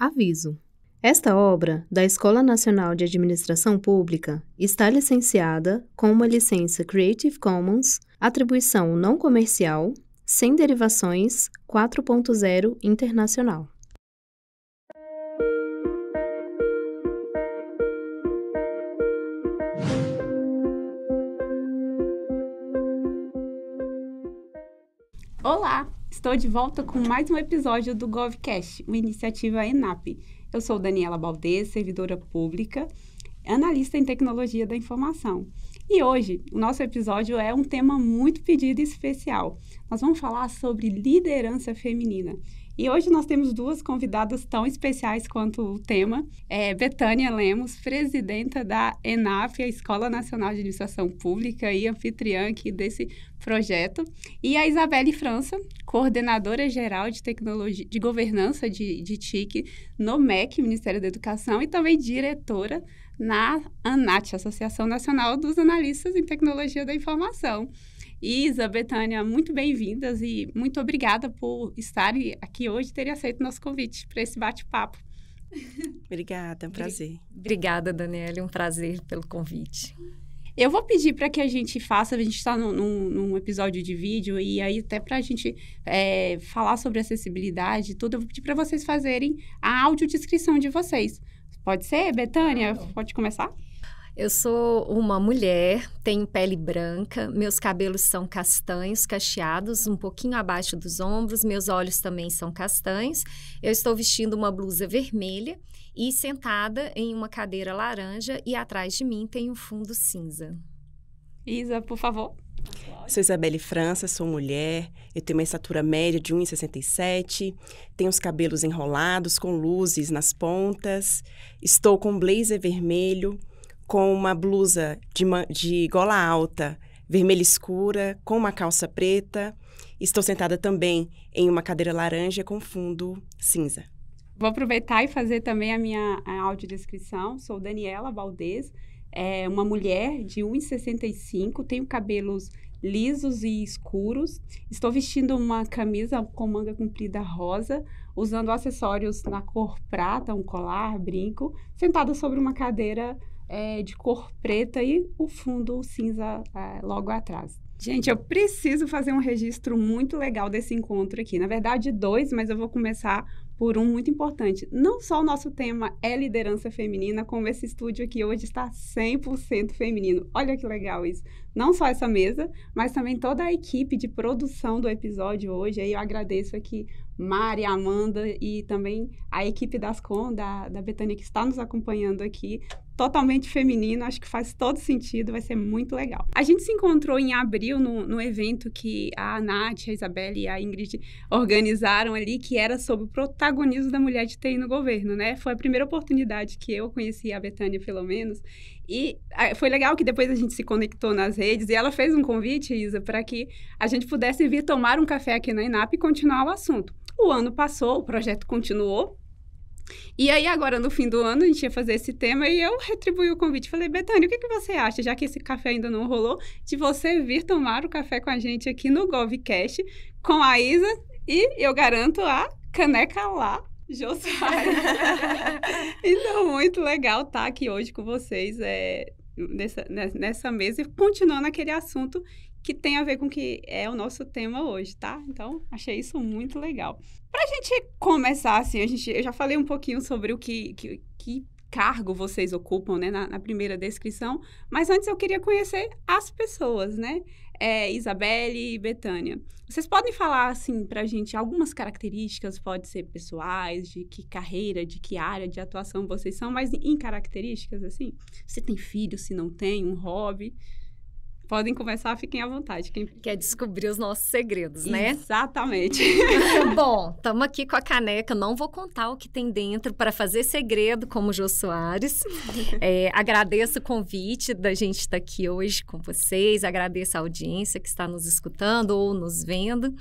Aviso. Esta obra, da Escola Nacional de Administração Pública, está licenciada com uma licença Creative Commons, atribuição não comercial, sem derivações 4.0 internacional. Estou de volta com mais um episódio do GovCast, uma iniciativa ENAP. Eu sou Daniela Baldez, servidora pública, analista em tecnologia da informação. E hoje, o nosso episódio é um tema muito pedido e especial. Nós vamos falar sobre liderança feminina. E hoje nós temos duas convidadas tão especiais quanto o tema. É Betânia Lemos, presidenta da ENAF, a Escola Nacional de Administração Pública e anfitriã aqui desse projeto. E a Isabelle França, coordenadora geral de tecnologia de governança de, de TIC no MEC, Ministério da Educação, e também diretora na ANAT, Associação Nacional dos Analistas em Tecnologia da Informação. Isa, Betânia, muito bem-vindas e muito obrigada por estarem aqui hoje e terem aceito nosso convite para esse bate-papo. Obrigada, é um prazer. Obrigada, Daniela, um prazer pelo convite. Eu vou pedir para que a gente faça, a gente está num, num, episódio de vídeo, e aí até para a gente é, falar sobre acessibilidade e tudo, eu vou pedir para vocês fazerem a audiodescrição de vocês. Pode ser, Betânia? Claro. Pode começar? Eu sou uma mulher, tenho pele branca, meus cabelos são castanhos, cacheados, um pouquinho abaixo dos ombros, meus olhos também são castanhos. Eu estou vestindo uma blusa vermelha e sentada em uma cadeira laranja e atrás de mim tem um fundo cinza. Isa, por favor. Sou Isabelle França, sou mulher, eu tenho uma estatura média de 1,67, tenho os cabelos enrolados com luzes nas pontas, estou com um blazer vermelho, com uma blusa de, de gola alta, vermelha escura, com uma calça preta. Estou sentada também em uma cadeira laranja com fundo cinza. Vou aproveitar e fazer também a minha a audiodescrição. Sou Daniela Valdez, é uma mulher de 1,65, tenho cabelos lisos e escuros. Estou vestindo uma camisa com manga comprida rosa, usando acessórios na cor prata, um colar, brinco, sentada sobre uma cadeira é, de cor preta e o fundo cinza é, logo atrás. Gente, eu preciso fazer um registro muito legal desse encontro aqui. Na verdade, dois, mas eu vou começar por um muito importante. Não só o nosso tema é liderança feminina, como esse estúdio aqui hoje está 100% feminino. Olha que legal isso. Não só essa mesa, mas também toda a equipe de produção do episódio hoje. Aí eu agradeço aqui Mari, Amanda e também a equipe das Com, da, da Betânia, que está nos acompanhando aqui totalmente feminino, acho que faz todo sentido, vai ser muito legal. A gente se encontrou em abril no, no evento que a Nath, a Isabelle e a Ingrid organizaram ali, que era sobre o protagonismo da mulher de TI no governo, né? Foi a primeira oportunidade que eu conheci a Betânia, pelo menos, e foi legal que depois a gente se conectou nas redes e ela fez um convite, Isa, para que a gente pudesse vir tomar um café aqui na INAP e continuar o assunto. O ano passou, o projeto continuou, e aí, agora, no fim do ano, a gente ia fazer esse tema e eu retribuí o convite. Falei, Betânia, o que, que você acha, já que esse café ainda não rolou, de você vir tomar o café com a gente aqui no GovCast com a Isa e, eu garanto, a caneca lá Josué então, muito legal estar aqui hoje com vocês. É, nessa, nessa mesa e continuando aquele assunto que tem a ver com o que é o nosso tema hoje, tá? Então, achei isso muito legal. Para a gente começar, assim, a gente, eu já falei um pouquinho sobre o que, que, que cargo vocês ocupam, né, na, na, primeira descrição, mas antes eu queria conhecer as pessoas, né? é, Isabelle e Betânia. Vocês podem falar, assim, pra gente algumas características, pode ser pessoais, de que carreira, de que área de atuação vocês são, mas em características, assim? Se tem filho, se não tem, um hobby. Podem conversar, fiquem à vontade. Quem... Quer descobrir os nossos segredos, né? Exatamente. Bom, estamos aqui com a caneca. Não vou contar o que tem dentro para fazer segredo, como o Jô Soares. É, agradeço o convite da gente estar tá aqui hoje com vocês. Agradeço a audiência que está nos escutando ou nos vendo.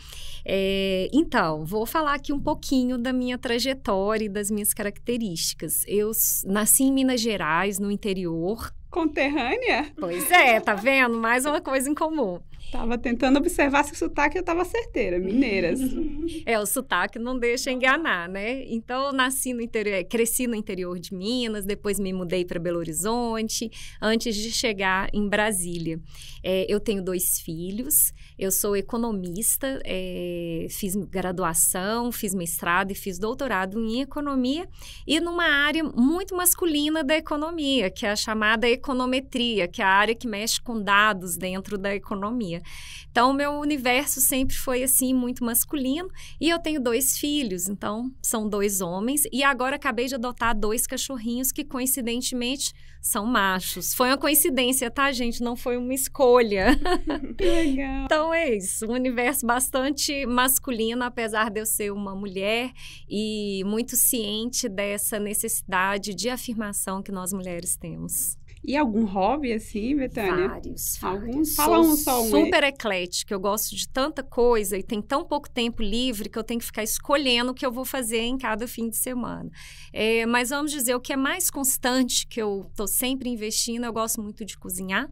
É, então, vou falar aqui um pouquinho da minha trajetória e das minhas características. Eu nasci em Minas Gerais, no interior conterrânea? Pois é, tá vendo? Mais uma coisa em comum. Tava tentando observar se o sotaque eu tava certeira, mineiras. Assim. É, o sotaque não deixa enganar, né? Então, nasci no interior, é, cresci no interior de Minas, depois me mudei para Belo Horizonte, antes de chegar em Brasília. É, eu tenho dois filhos, eu sou economista, é, fiz graduação, fiz mestrado e fiz doutorado em economia e numa área muito masculina da economia, que é a chamada econometria, que é a área que mexe com dados dentro da economia família. Então, o meu universo sempre foi assim, muito masculino. E eu tenho dois filhos, então são dois homens. E agora acabei de adotar dois cachorrinhos que, coincidentemente, são machos. Foi uma coincidência, tá, gente? Não foi uma escolha. legal. então é isso. Um universo bastante masculino, apesar de eu ser uma mulher e muito ciente dessa necessidade de afirmação que nós mulheres temos. E algum hobby, assim, Betânia? Vários, vários. Alguns? Fala um só um. Super aí. Eu gosto de tanta coisa e tem tão pouco tempo livre que eu tenho que ficar escolhendo o que eu vou fazer em cada fim de semana. É, mas vamos dizer, o que é mais constante que eu estou sempre investindo, eu gosto muito de cozinhar.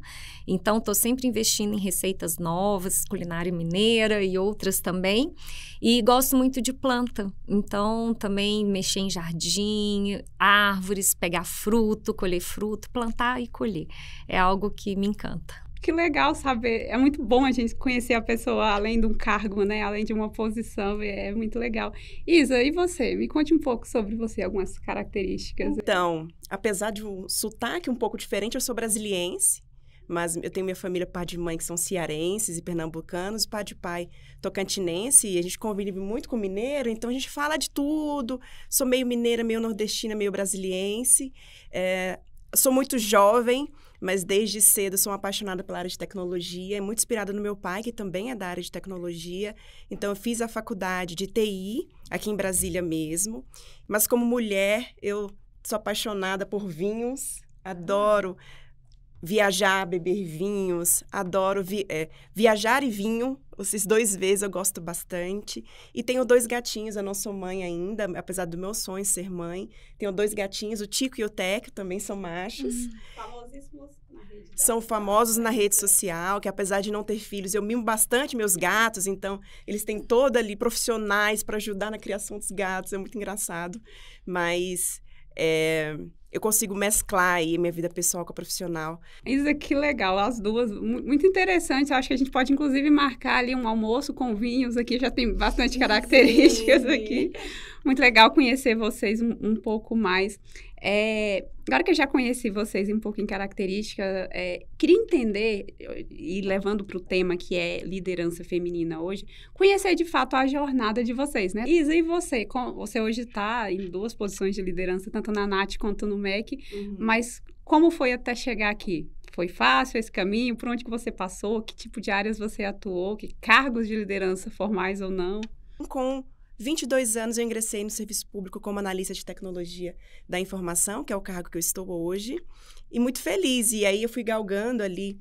Então, estou sempre investindo em receitas novas, culinária mineira e outras também. E gosto muito de planta. Então, também mexer em jardim, árvores, pegar fruto, colher fruto, plantar plantar e colher. É algo que me encanta. Que legal saber. É muito bom a gente conhecer a pessoa além de um cargo, né? Além de uma posição. É, é muito legal. Isa, e você? Me conte um pouco sobre você, algumas características. Então, apesar de um sotaque um pouco diferente, eu sou brasiliense mas eu tenho minha família, pai de mãe, que são cearenses e pernambucanos, e pai de pai tocantinense, e a gente convive muito com mineiro, então a gente fala de tudo. Sou meio mineira, meio nordestina, meio brasiliense. É, sou muito jovem, mas desde cedo sou apaixonada pela área de tecnologia, muito inspirada no meu pai, que também é da área de tecnologia. Então, eu fiz a faculdade de TI, aqui em Brasília mesmo. Mas, como mulher, eu sou apaixonada por vinhos, adoro viajar, beber vinhos, adoro vi é, viajar e vinho. Esses dois vezes eu gosto bastante. E tenho dois gatinhos, eu não sou mãe ainda, apesar do meu sonho ser mãe. Tenho dois gatinhos, o Tico e o Teco, também são machos. Hum. famosíssimos São famosos na rede social, que apesar de não ter filhos, eu mimo bastante meus gatos, então eles têm toda ali profissionais para ajudar na criação dos gatos, é muito engraçado. Mas é, eu consigo mesclar aí minha vida pessoal com a profissional. Isa, que legal, as duas, muito interessante. Acho que a gente pode inclusive marcar ali um almoço com vinhos aqui, já tem bastante características Sim. aqui. Muito legal conhecer vocês um, um pouco mais. É, agora que eu já conheci vocês um pouco em característica, é, queria entender, e levando para o tema que é liderança feminina hoje, conhecer de fato a jornada de vocês, né? Isa, e você? Com, você hoje está em duas posições de liderança, tanto na Nath quanto no MEC, uhum. mas como foi até chegar aqui? Foi fácil esse caminho? Por onde que você passou? Que tipo de áreas você atuou? Que cargos de liderança formais ou não? Com 22 anos eu ingressei no serviço público como analista de tecnologia da informação, que é o cargo que eu estou hoje, e muito feliz. E aí eu fui galgando ali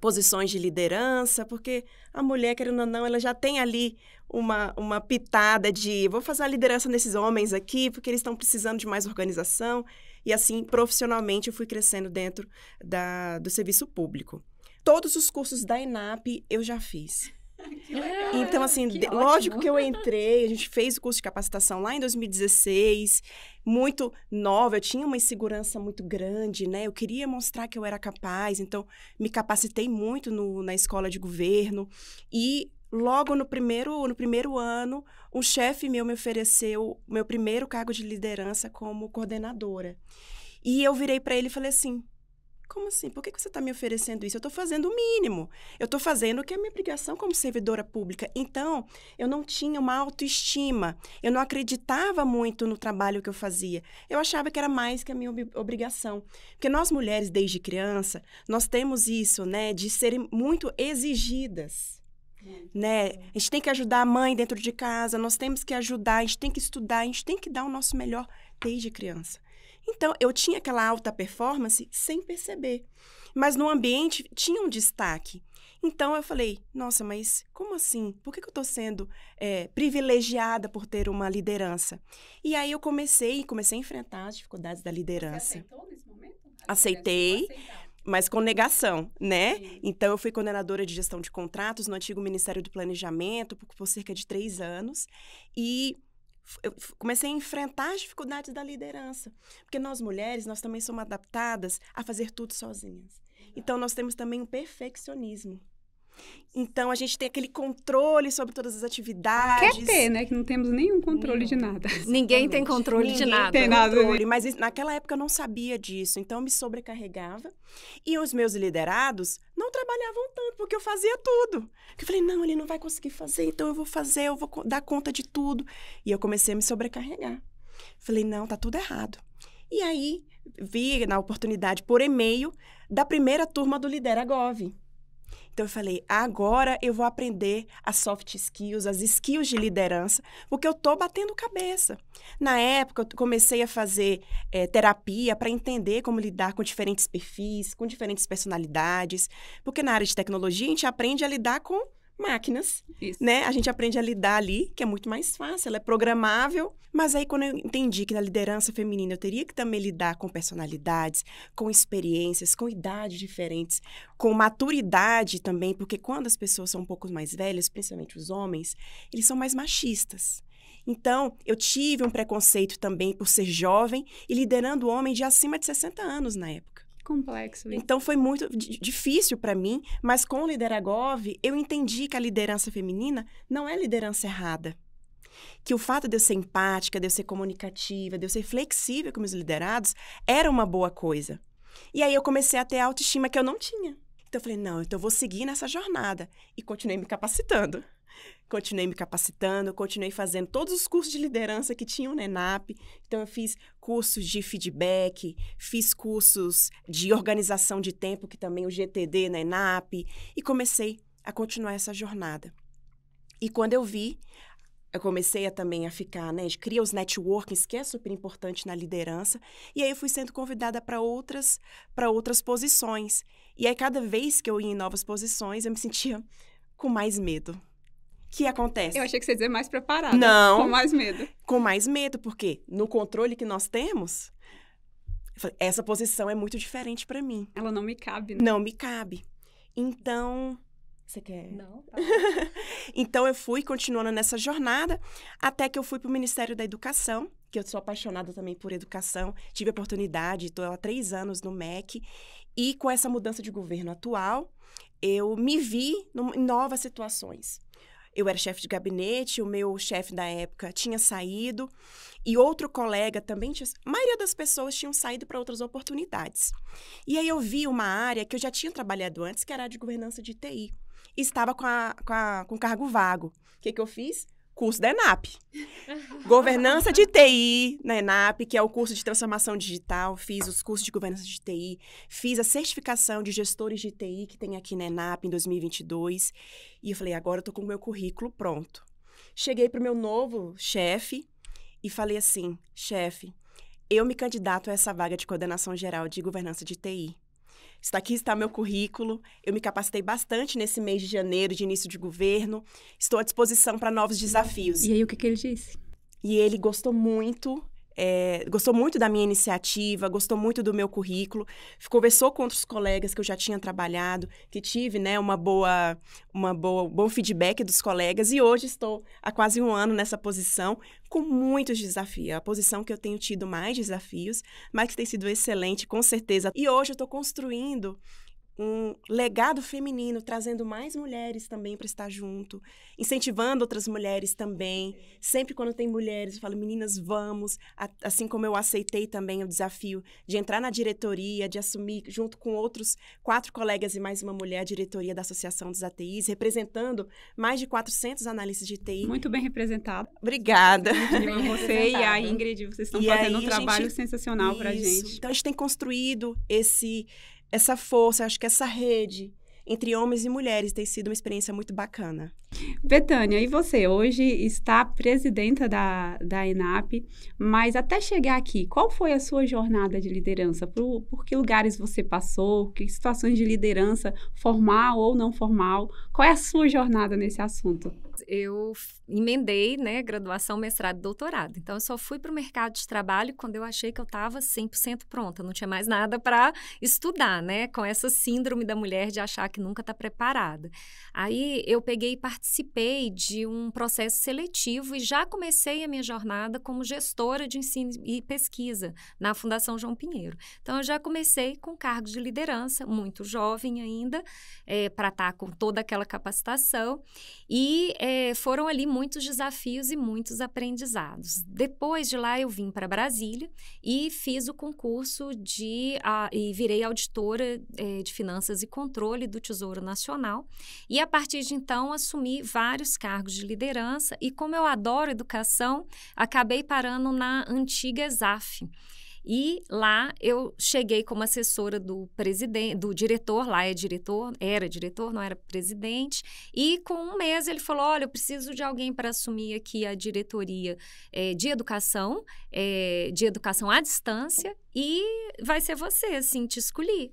posições de liderança, porque a mulher, querendo ou não, ela já tem ali uma, uma pitada de vou fazer a liderança nesses homens aqui, porque eles estão precisando de mais organização. E assim, profissionalmente, eu fui crescendo dentro da, do serviço público. Todos os cursos da ENAP eu já fiz. legal. Então, assim, que lógico que eu entrei, a gente fez o curso de capacitação lá em 2016, muito nova, eu tinha uma insegurança muito grande, né? Eu queria mostrar que eu era capaz, então me capacitei muito no, na escola de governo e logo no primeiro, no primeiro ano, um chefe meu me ofereceu meu primeiro cargo de liderança como coordenadora. E eu virei para ele e falei assim: como assim? Por que você está me oferecendo isso? Eu estou fazendo o mínimo. Eu estou fazendo o que é minha obrigação como servidora pública. Então, eu não tinha uma autoestima. Eu não acreditava muito no trabalho que eu fazia. Eu achava que era mais que a minha obrigação. Porque nós mulheres, desde criança, nós temos isso, né? De serem muito exigidas né? A gente tem que ajudar a mãe dentro de casa, nós temos que ajudar, a gente tem que estudar, a gente tem que dar o nosso melhor desde criança. Então, eu tinha aquela alta performance sem perceber. Mas no ambiente tinha um destaque. Então eu falei, nossa, mas como assim? Por que, que eu estou sendo é, privilegiada por ter uma liderança? E aí eu comecei, comecei a enfrentar as dificuldades da liderança. Você aceitou nesse momento? Aceitei. Tipo, mas com negação, né? Sim. Então, eu fui coordenadora de gestão de contratos no antigo Ministério do Planejamento por, por cerca de três anos e eu comecei a enfrentar as dificuldades da liderança, porque nós mulheres nós também somos adaptadas a fazer tudo sozinhas. Então, nós temos também um perfeccionismo. Então a gente tem aquele controle sobre todas as atividades. Quer ter, né? Que não temos nenhum controle de nada. Ninguém Exatamente. tem controle Ninguém de nada. Ninguém Tem nada. Né? Controle, mas naquela época eu não sabia disso, então eu me sobrecarregava. E os meus liderados não trabalhavam tanto, porque eu fazia tudo. Eu falei, não, ele não vai conseguir fazer, então eu vou fazer, eu vou dar conta de tudo. E eu comecei a me sobrecarregar. Falei, não, tá tudo errado. E aí vi na oportunidade por e-mail da primeira turma do Lidera Gov. Então eu falei, agora eu vou aprender as soft skills, as skills de liderança, porque eu tô batendo cabeça. Na época, eu comecei a fazer é, terapia para entender como lidar com diferentes perfis, com diferentes personalidades, porque na área de tecnologia a gente aprende a lidar com máquinas, Isso. né? A gente aprende a lidar ali, que é muito mais fácil, ela é programável. Mas aí quando eu entendi que na liderança feminina eu teria que também lidar com personalidades, com experiências, com idades diferentes, com maturidade também, porque quando as pessoas são um pouco mais velhas, principalmente os homens, eles são mais machistas. Então, eu tive um preconceito também por ser jovem e liderando homem de acima de 60 anos na época complexo. Então foi muito difícil para mim, mas com o Lideragov eu entendi que a liderança feminina não é liderança errada. Que o fato de eu ser empática, de eu ser comunicativa, de eu ser flexível com meus liderados era uma boa coisa. E aí eu comecei a ter a autoestima que eu não tinha. Então eu falei, não, então eu vou seguir nessa jornada. E continuei me capacitando continuei me capacitando, continuei fazendo todos os cursos de liderança que tinham na ENAP. Então, eu fiz cursos de feedback, fiz cursos de organização de tempo, que também é o GTD na ENAP, e comecei a continuar essa jornada. E quando eu vi, eu comecei a, também a ficar, né? Cria os networkings, que é super importante na liderança. E aí eu fui sendo convidada para outras, para outras posições. E aí, cada vez que eu ia em novas posições, eu me sentia com mais medo, que acontece? Eu achei que você ia dizer mais preparado. Não. Com mais medo. Com mais medo, porque no controle que nós temos, essa posição é muito diferente para mim. Ela não me cabe, né? Não me cabe. Então, você quer? Não. Tá. então eu fui continuando nessa jornada até que eu fui para o Ministério da Educação, que eu sou apaixonada também por educação. Tive a oportunidade, estou há três anos no MEC e com essa mudança de governo atual, eu me vi em novas situações eu era chefe de gabinete, o meu chefe da época tinha saído e outro colega também tinha. A maioria das pessoas tinham saído para outras oportunidades. E aí eu vi uma área que eu já tinha trabalhado antes, que era a de governança de TI. E estava com, a, com, a, com cargo vago. O que, que eu fiz? curso da ENAP. governança de TI na ENAP, que é o curso de transformação digital. Fiz os cursos de governança de TI. Fiz a certificação de gestores de TI que tem aqui na ENAP em 2022. E eu falei, agora eu tô com o meu currículo pronto. Cheguei pro meu novo chefe e falei assim, chefe, eu me candidato a essa vaga de coordenação geral de governança de TI. Está aqui está meu currículo. Eu me capacitei bastante nesse mês de janeiro, de início de governo. Estou à disposição para novos desafios. E aí o que, que ele disse? E ele gostou muito é, gostou muito da minha iniciativa, gostou muito do meu currículo, conversou com outros colegas que eu já tinha trabalhado, que tive né, uma boa, uma boa, bom feedback dos colegas e hoje estou há quase um ano nessa posição com muitos desafios. É a posição que eu tenho tido mais desafios, mas que tem sido excelente, com certeza. E hoje eu estou construindo um legado feminino, trazendo mais mulheres também para estar junto, incentivando outras mulheres também. Sempre quando tem mulheres, eu falo, meninas, vamos. Assim como eu aceitei também o desafio de entrar na diretoria, de assumir, junto com outros quatro colegas e mais uma mulher, a diretoria da Associação dos ATIs, representando mais de 400 analistas de TI. Muito bem representado. Obrigada. Muito bem você e a Ingrid, vocês estão e fazendo aí, um trabalho gente... sensacional para gente. Então, a gente tem construído esse essa força, acho que essa rede entre homens e mulheres tem sido uma experiência muito bacana. Betânia, e você hoje está presidenta da, da ENAP, mas até chegar aqui, qual foi a sua jornada de liderança? Por, por que lugares você passou? Que situações de liderança, formal ou não formal? Qual é a sua jornada nesse assunto? eu emendei, né, graduação, mestrado, doutorado. Então, eu só fui para o mercado de trabalho quando eu achei que eu estava 100% pronta, não tinha mais nada para estudar, né, com essa síndrome da mulher de achar que nunca está preparada. Aí, eu peguei e participei de um processo seletivo e já comecei a minha jornada como gestora de ensino e pesquisa na Fundação João Pinheiro. Então, eu já comecei com cargos de liderança, muito jovem ainda, é, eh, para estar tá com toda aquela capacitação. E é, é, foram ali muitos desafios e muitos aprendizados. Depois de lá, eu vim para Brasília e fiz o concurso de. A, e virei auditora é, de Finanças e Controle do Tesouro Nacional. E a partir de então, assumi vários cargos de liderança. E como eu adoro educação, acabei parando na antiga Esaf. E lá eu cheguei como assessora do presidente, do diretor, lá é diretor, era diretor, não era presidente. E com um mês ele falou: olha, eu preciso de alguém para assumir aqui a diretoria é, de educação, é, de educação à distância, e vai ser você, assim, te escolhi.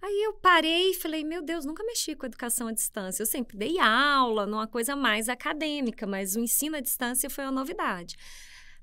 Aí eu parei e falei, meu Deus, nunca mexi com educação à distância. Eu sempre dei aula, numa coisa mais acadêmica, mas o ensino à distância foi uma novidade.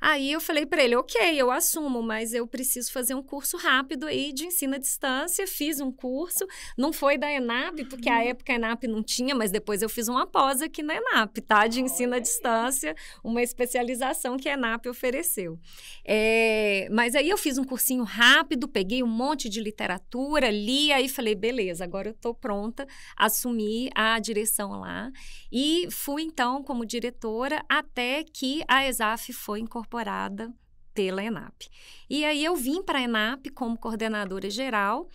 Aí eu falei para ele, ok, eu assumo, mas eu preciso fazer um curso rápido aí de ensino à distância. Fiz um curso, não foi da ENAP, porque uhum. a época a ENAP não tinha, mas depois eu fiz uma pós aqui na ENAP, tá? De ensino à distância, uma especialização que a ENAP ofereceu. É, mas aí eu fiz um cursinho rápido, peguei um monte de literatura, li, aí falei, beleza, agora eu tô pronta, assumi a direção lá. E fui então como diretora até que a ESAF foi incorporada incorporada pela ENAP. E aí eu vim para a ENAP como coordenadora geral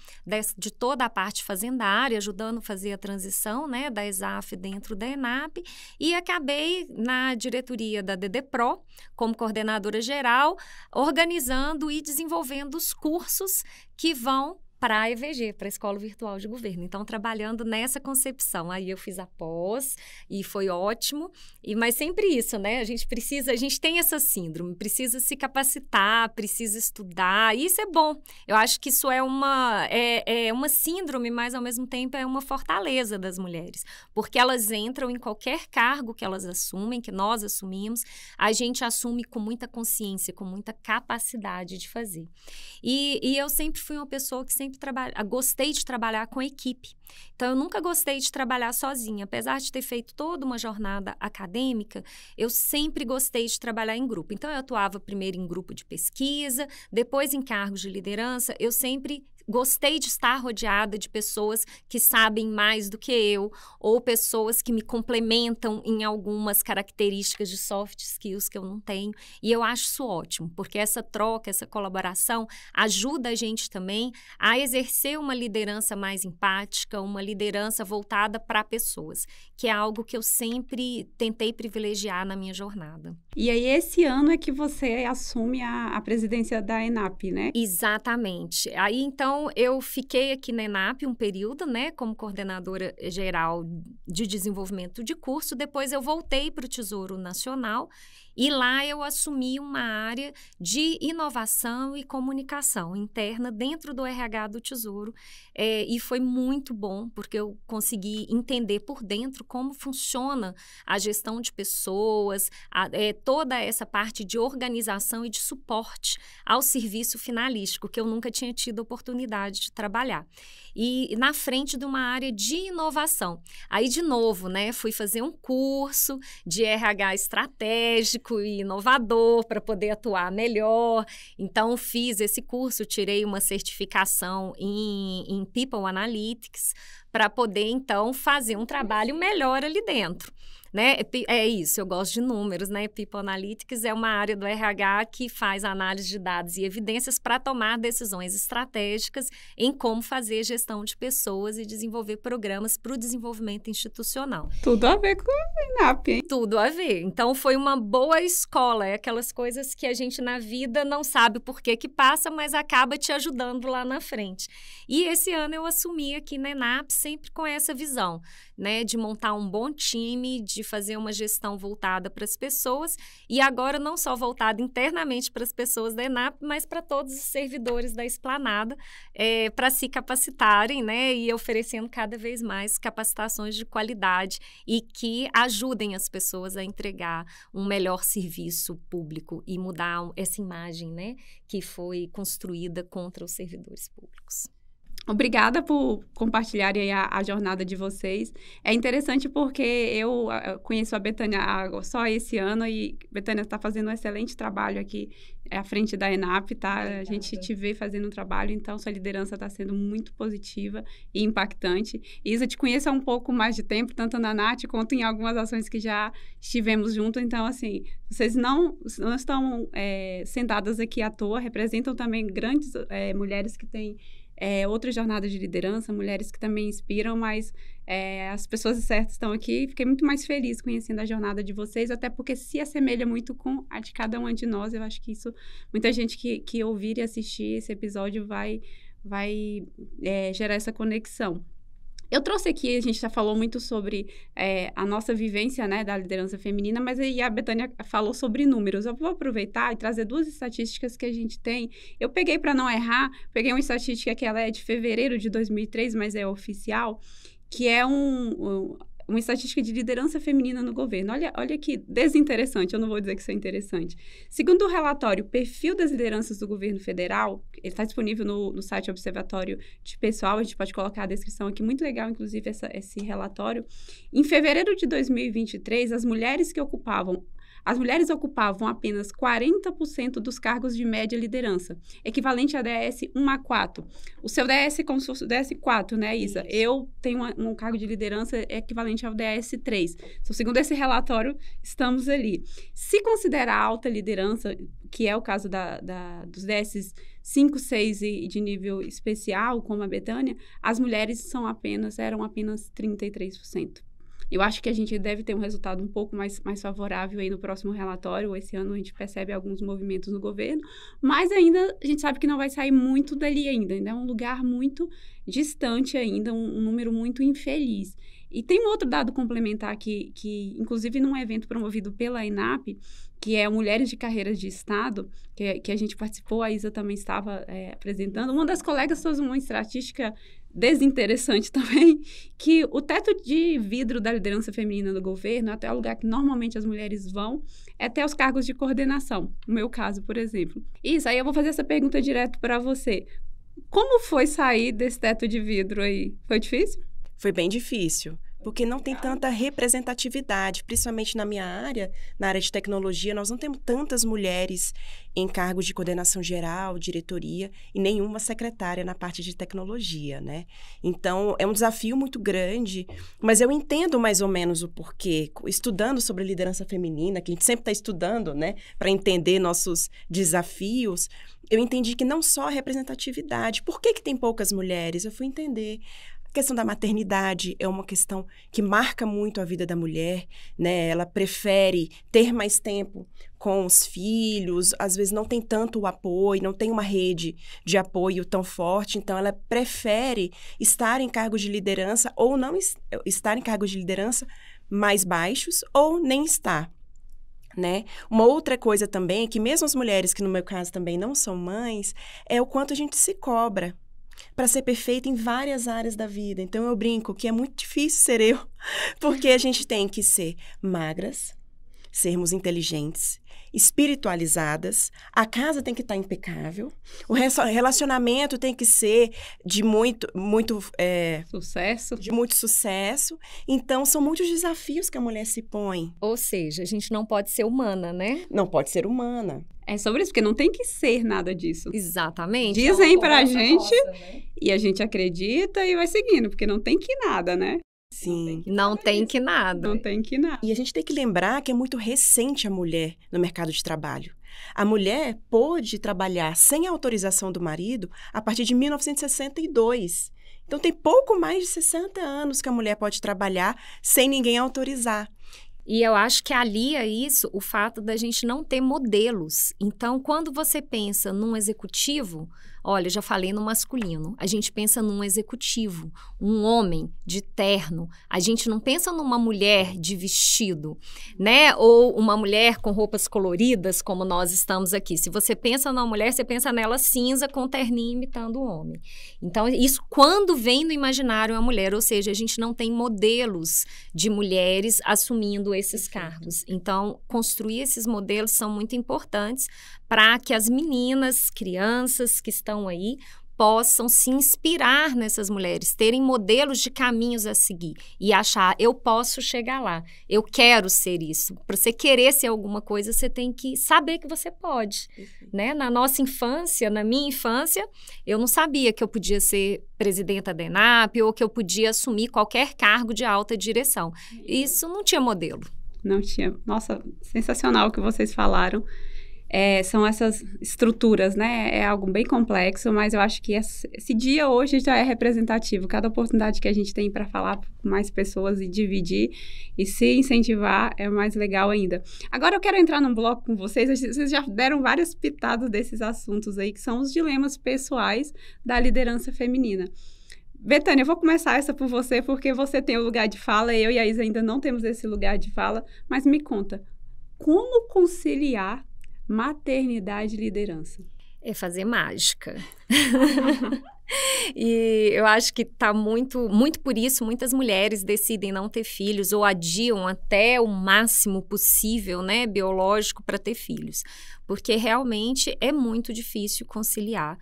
de toda a parte fazendária, ajudando a fazer a transição né, da ESAF dentro da ENAP e acabei na diretoria da DDPRO como coordenadora geral, organizando e desenvolvendo os cursos que vão para a EVG, para a Escola Virtual de Governo. Então, trabalhando nessa concepção. Aí eu fiz a pós e foi ótimo. E Mas sempre isso, né? A gente precisa, a gente tem essa síndrome, precisa se capacitar, precisa estudar. E isso é bom. Eu acho que isso é uma, é, é uma síndrome, mas ao mesmo tempo é uma fortaleza das mulheres. Porque elas entram em qualquer cargo que elas assumem, que nós assumimos, a gente assume com muita consciência, com muita capacidade de fazer. E, e eu sempre fui uma pessoa que sempre sempre gostei de trabalhar com equipe. Então, eu nunca gostei de trabalhar sozinha. Apesar de ter feito toda uma jornada acadêmica, eu sempre gostei de trabalhar em grupo. Então, eu atuava primeiro em grupo de pesquisa, depois em cargos de liderança. Eu sempre gostei de estar rodeada de pessoas que sabem mais do que eu ou pessoas que me complementam em algumas características de soft skills que eu não tenho. E eu acho isso ótimo, porque essa troca, essa colaboração ajuda a gente também a exercer uma liderança mais empática, uma liderança voltada para pessoas, que é algo que eu sempre tentei privilegiar na minha jornada. E aí, esse ano é que você assume a, a presidência da ENAP, né? Exatamente. Aí, então, então, eu fiquei aqui na ENAP um período, né, como coordenadora geral de desenvolvimento de curso. Depois, eu voltei para o Tesouro Nacional e lá eu assumi uma área de inovação e comunicação interna dentro do RH do Tesouro. É, e foi muito bom, porque eu consegui entender por dentro como funciona a gestão de pessoas, a, é, toda essa parte de organização e de suporte ao serviço finalístico, que eu nunca tinha tido oportunidade de trabalhar e na frente de uma área de inovação. Aí, de novo, né, fui fazer um curso de RH estratégico e inovador para poder atuar melhor. Então, fiz esse curso, tirei uma certificação em, em People Analytics para poder, então, fazer um trabalho melhor ali dentro né? É isso, eu gosto de números, né? People Analytics é uma área do RH que faz análise de dados e evidências para tomar decisões estratégicas em como fazer gestão de pessoas e desenvolver programas para o desenvolvimento institucional. Tudo a ver com o INAP, hein? Tudo a ver. Então foi uma boa escola, é aquelas coisas que a gente na vida não sabe por que que passa, mas acaba te ajudando lá na frente. E esse ano eu assumi aqui na ENAP sempre com essa visão né, de montar um bom time, de fazer uma gestão voltada para as pessoas e agora não só voltada internamente para as pessoas da ENAP, mas para todos os servidores da Esplanada, é, para se capacitarem, né, e oferecendo cada vez mais capacitações de qualidade e que ajudem as pessoas a entregar um melhor serviço público e mudar essa imagem, né, que foi construída contra os servidores públicos. Obrigada por compartilharem a, a, jornada de vocês. É interessante porque eu conheço a Betânia só esse ano e Betânia está fazendo um excelente trabalho aqui à frente da ENAP, tá? Obrigada. A gente te vê fazendo um trabalho, então sua liderança está sendo muito positiva e impactante. Isa, te conheço há um pouco mais de tempo, tanto na NAT quanto em algumas ações que já estivemos juntos. Então, assim, vocês não, não estão é, sentadas aqui à toa, representam também grandes é, mulheres que têm é, outras jornadas de liderança, mulheres que também inspiram, mas é, as pessoas certas estão aqui. Fiquei muito mais feliz conhecendo a jornada de vocês, até porque se assemelha muito com a de cada uma de nós. Eu acho que isso, muita gente que, que ouvir e assistir esse episódio vai, vai é, gerar essa conexão. Eu trouxe aqui, a gente já falou muito sobre é, a nossa vivência né, da liderança feminina, mas aí a Betânia falou sobre números. Eu vou aproveitar e trazer duas estatísticas que a gente tem. Eu peguei para não errar, peguei uma estatística que ela é de fevereiro de 2003, mas é oficial, que é um, um uma estatística de liderança feminina no governo. Olha, olha que desinteressante, eu não vou dizer que isso é interessante. Segundo o relatório Perfil das Lideranças do Governo Federal, ele está disponível no, no site Observatório de Pessoal, a gente pode colocar a descrição aqui, muito legal, inclusive, essa, esse relatório. Em fevereiro de 2023, as mulheres que ocupavam as mulheres ocupavam apenas 40% dos cargos de média liderança, equivalente a DS 1 a 4. O seu DS como o DS 4, né, Isa? Isso. Eu tenho um cargo de liderança equivalente ao DS 3. Então, segundo esse relatório, estamos ali. Se considerar alta liderança, que é o caso da, da dos DS 5, 6 e de nível especial, como a Betânia, as mulheres são apenas, eram apenas 33%. Eu acho que a gente deve ter um resultado um pouco mais, mais favorável aí no próximo relatório. Esse ano a gente percebe alguns movimentos no governo, mas ainda a gente sabe que não vai sair muito dali ainda. Ainda é um lugar muito distante ainda, um, um número muito infeliz. E tem um outro dado complementar que, que, inclusive, num evento promovido pela Inap, que é Mulheres de Carreiras de Estado, que, que a gente participou, a Isa também estava é, apresentando. Uma das colegas fez uma estatística desinteressante também, que o teto de vidro da liderança feminina do governo, até o lugar que normalmente as mulheres vão, é até os cargos de coordenação, no meu caso, por exemplo. Isso, aí eu vou fazer essa pergunta direto para você. Como foi sair desse teto de vidro aí? Foi difícil? Foi bem difícil porque não tem tanta representatividade, principalmente na minha área, na área de tecnologia, nós não temos tantas mulheres em cargos de coordenação geral, diretoria e nenhuma secretária na parte de tecnologia, né? Então, é um desafio muito grande, mas eu entendo mais ou menos o porquê, estudando sobre liderança feminina, que a gente sempre está estudando, né, para entender nossos desafios, eu entendi que não só a representatividade, por que, que tem poucas mulheres? Eu fui entender questão da maternidade é uma questão que marca muito a vida da mulher, né? Ela prefere ter mais tempo com os filhos, às vezes não tem tanto o apoio, não tem uma rede de apoio tão forte, então ela prefere estar em cargos de liderança ou não estar em cargos de liderança mais baixos ou nem estar. Né? Uma outra coisa também, é que mesmo as mulheres que no meu caso também não são mães, é o quanto a gente se cobra, para ser perfeita em várias áreas da vida. Então eu brinco que é muito difícil ser eu, porque a gente tem que ser magras, sermos inteligentes, espiritualizadas, a casa tem que estar tá impecável, o relacionamento tem que ser de muito, muito é, sucesso, de muito sucesso. Então são muitos desafios que a mulher se põe. Ou seja, a gente não pode ser humana, né? Não pode ser humana. É sobre isso, porque não tem que ser nada disso. Exatamente. Dizem é pra gente nossa, né? e a gente acredita e vai seguindo, porque não tem que nada, né? Sim. Não tem que nada. Não tem que nada. E a gente tem que lembrar que é muito recente a mulher no mercado de trabalho. A mulher pôde trabalhar sem autorização do marido a partir de 1962. Então, tem pouco mais de 60 anos que a mulher pode trabalhar sem ninguém autorizar. E eu acho que alia isso o fato da gente não ter modelos. Então, quando você pensa num executivo, Olha, já falei no masculino. A gente pensa num executivo, um homem de terno. A gente não pensa numa mulher de vestido, né? Ou uma mulher com roupas coloridas, como nós estamos aqui. Se você pensa numa mulher, você pensa nela cinza com terninho imitando o homem. Então, isso quando vem no imaginário a mulher, ou seja, a gente não tem modelos de mulheres assumindo esses cargos. Então, construir esses modelos são muito importantes para que as meninas, crianças que estão aí possam se inspirar nessas mulheres, terem modelos de caminhos a seguir e achar eu posso chegar lá, eu quero ser isso. Para você querer ser alguma coisa, você tem que saber que você pode, uhum. né? Na nossa infância, na minha infância, eu não sabia que eu podia ser presidenta da ENAP ou que eu podia assumir qualquer cargo de alta direção. Isso não tinha modelo. Não tinha. Nossa, sensacional o que vocês falaram é, são essas estruturas, né? É algo bem complexo, mas eu acho que esse dia hoje já é representativo. Cada oportunidade que a gente tem para falar com mais pessoas e dividir e se incentivar é mais legal ainda. Agora eu quero entrar num bloco com vocês. Vocês já deram várias pitadas desses assuntos aí, que são os dilemas pessoais da liderança feminina. Betânia, eu vou começar essa por você, porque você tem o lugar de fala, eu e a Isa ainda não temos esse lugar de fala, mas me conta, como conciliar maternidade e liderança? É fazer mágica. e eu acho que tá muito, muito por isso, muitas mulheres decidem não ter filhos ou adiam até o máximo possível, né, biológico para ter filhos, porque realmente é muito difícil conciliar.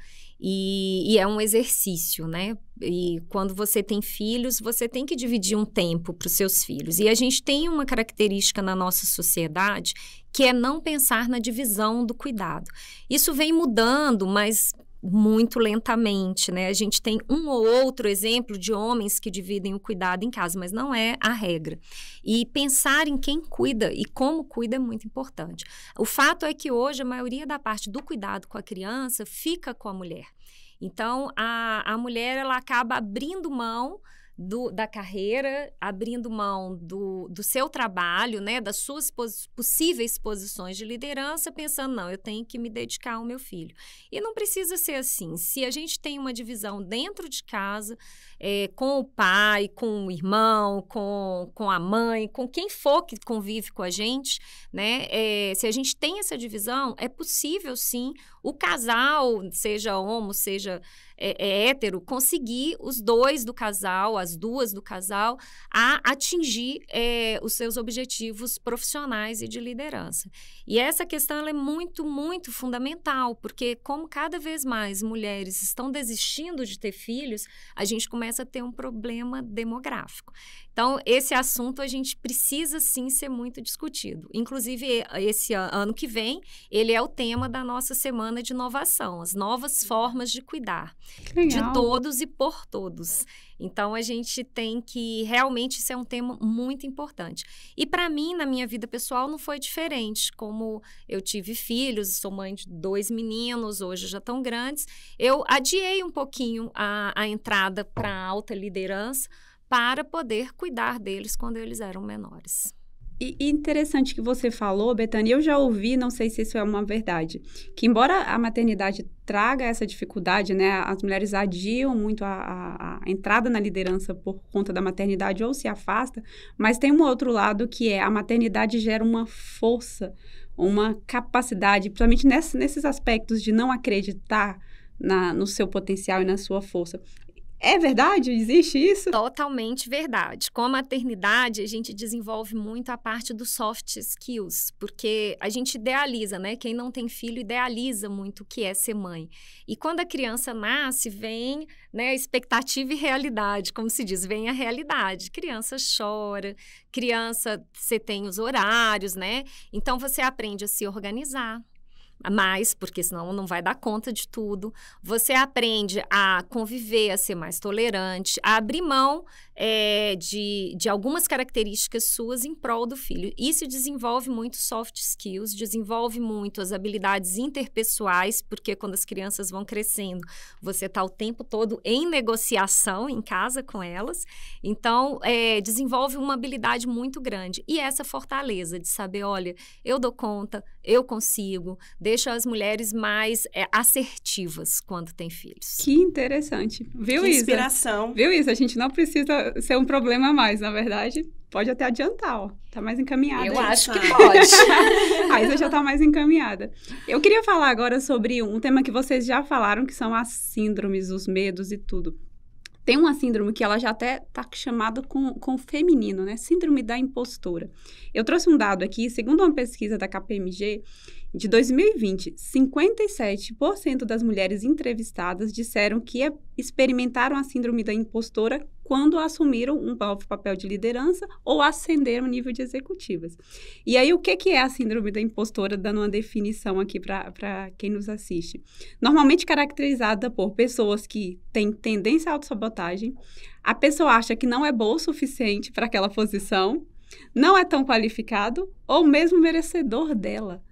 E, e, é um exercício, né? E quando você tem filhos, você tem que dividir um tempo para os seus filhos. E a gente tem uma característica na nossa sociedade que é não pensar na divisão do cuidado. Isso vem mudando, mas muito lentamente, né? A gente tem um ou outro exemplo de homens que dividem o cuidado em casa, mas não é a regra. E pensar em quem cuida e como cuida é muito importante. O fato é que hoje a maioria da parte do cuidado com a criança fica com a mulher. Então, a, a mulher ela acaba abrindo mão do, da carreira, abrindo mão do, do seu trabalho, né, das suas possíveis posições de liderança, pensando, não, eu tenho que me dedicar ao meu filho. E não precisa ser assim. Se a gente tem uma divisão dentro de casa, é, com o pai, com o irmão, com, com a mãe, com quem for que convive com a gente, né, é, se a gente tem essa divisão, é possível sim o casal, seja homo, seja é, é hétero, conseguir os dois do casal, as duas do casal, a atingir é, os seus objetivos profissionais e de liderança. E essa questão é muito, muito fundamental, porque como cada vez mais mulheres estão desistindo de ter filhos, a gente começa a ter um problema demográfico. Então, esse assunto a gente precisa sim ser muito discutido. Inclusive, esse ano que vem, ele é o tema da nossa semana de inovação, as novas formas de cuidar de todos e por todos. Então, a gente tem que realmente isso é um tema muito importante. E para mim, na minha vida pessoal, não foi diferente. Como eu tive filhos, sou mãe de dois meninos, hoje já tão grandes, eu adiei um pouquinho a, a entrada para a alta liderança para poder cuidar deles quando eles eram menores. E interessante que você falou, Betânia, eu já ouvi, não sei se isso é uma verdade, que embora a maternidade traga essa dificuldade, né, as mulheres adiam muito a, a, a, entrada na liderança por conta da maternidade ou se afasta, mas tem um outro lado que é a maternidade gera uma força, uma capacidade, principalmente nesse, nesses aspectos de não acreditar na, no seu potencial e na sua força. É verdade? Existe isso? Totalmente verdade. Com a maternidade, a gente desenvolve muito a parte dos soft skills, porque a gente idealiza, né? Quem não tem filho idealiza muito o que é ser mãe. E quando a criança nasce, vem né, expectativa e realidade, como se diz, vem a realidade. Criança chora, criança, você tem os horários, né? Então você aprende a se organizar, mais, porque senão não vai dar conta de tudo. Você aprende a conviver, a ser mais tolerante, a abrir mão é, de, de algumas características suas em prol do filho. Isso desenvolve muito soft skills, desenvolve muito as habilidades interpessoais, porque quando as crianças vão crescendo, você está o tempo todo em negociação em casa com elas. Então, é, desenvolve uma habilidade muito grande. E essa fortaleza de saber, olha, eu dou conta, eu consigo, deixa as mulheres mais é, assertivas quando têm filhos. Que interessante. Viu, que inspiração. Viu, isso? A gente não precisa ser é um problema a mais, na verdade. Pode até adiantar, ó. Tá mais encaminhada. Eu acho que pode. a já tá mais encaminhada. Eu queria falar agora sobre um tema que vocês já falaram, que são as síndromes, os medos e tudo. Tem uma síndrome que ela já até tá chamada com, com feminino, né? Síndrome da impostora. Eu trouxe um dado aqui, segundo uma pesquisa da KPMG, de 2020, 57% das mulheres entrevistadas disseram que é, experimentaram a síndrome da impostora quando assumiram um novo papel de liderança ou ascenderam o nível de executivas. E aí, o que, é a síndrome da impostora, dando uma definição aqui para quem nos assiste? Normalmente caracterizada por pessoas que têm tendência à autossabotagem, a pessoa acha que não é boa o suficiente para aquela posição, não é tão qualificado ou mesmo merecedor dela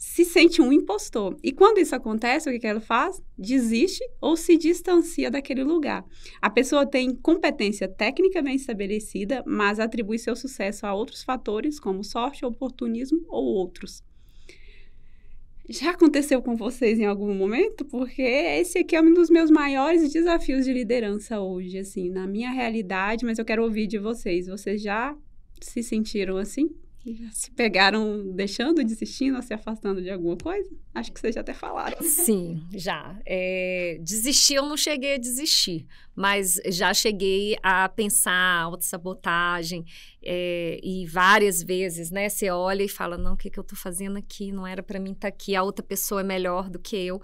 se sente um impostor. E quando isso acontece, o que, que ela faz? Desiste ou se distancia daquele lugar. A pessoa tem competência técnica bem estabelecida, mas atribui seu sucesso a outros fatores, como sorte, oportunismo ou outros. Já aconteceu com vocês em algum momento? Porque esse aqui é um dos meus maiores desafios de liderança hoje, assim, na minha realidade, mas eu quero ouvir de vocês. Vocês já se sentiram assim? se pegaram deixando, desistindo, ou se afastando de alguma coisa? Acho que vocês já até falaram. Sim, já. É, desistir, eu não cheguei a desistir mas já cheguei a pensar autossabotagem é, e várias vezes, né? Você olha e fala, não, o que, que eu estou fazendo aqui? Não era para mim estar tá aqui, a outra pessoa é melhor do que eu.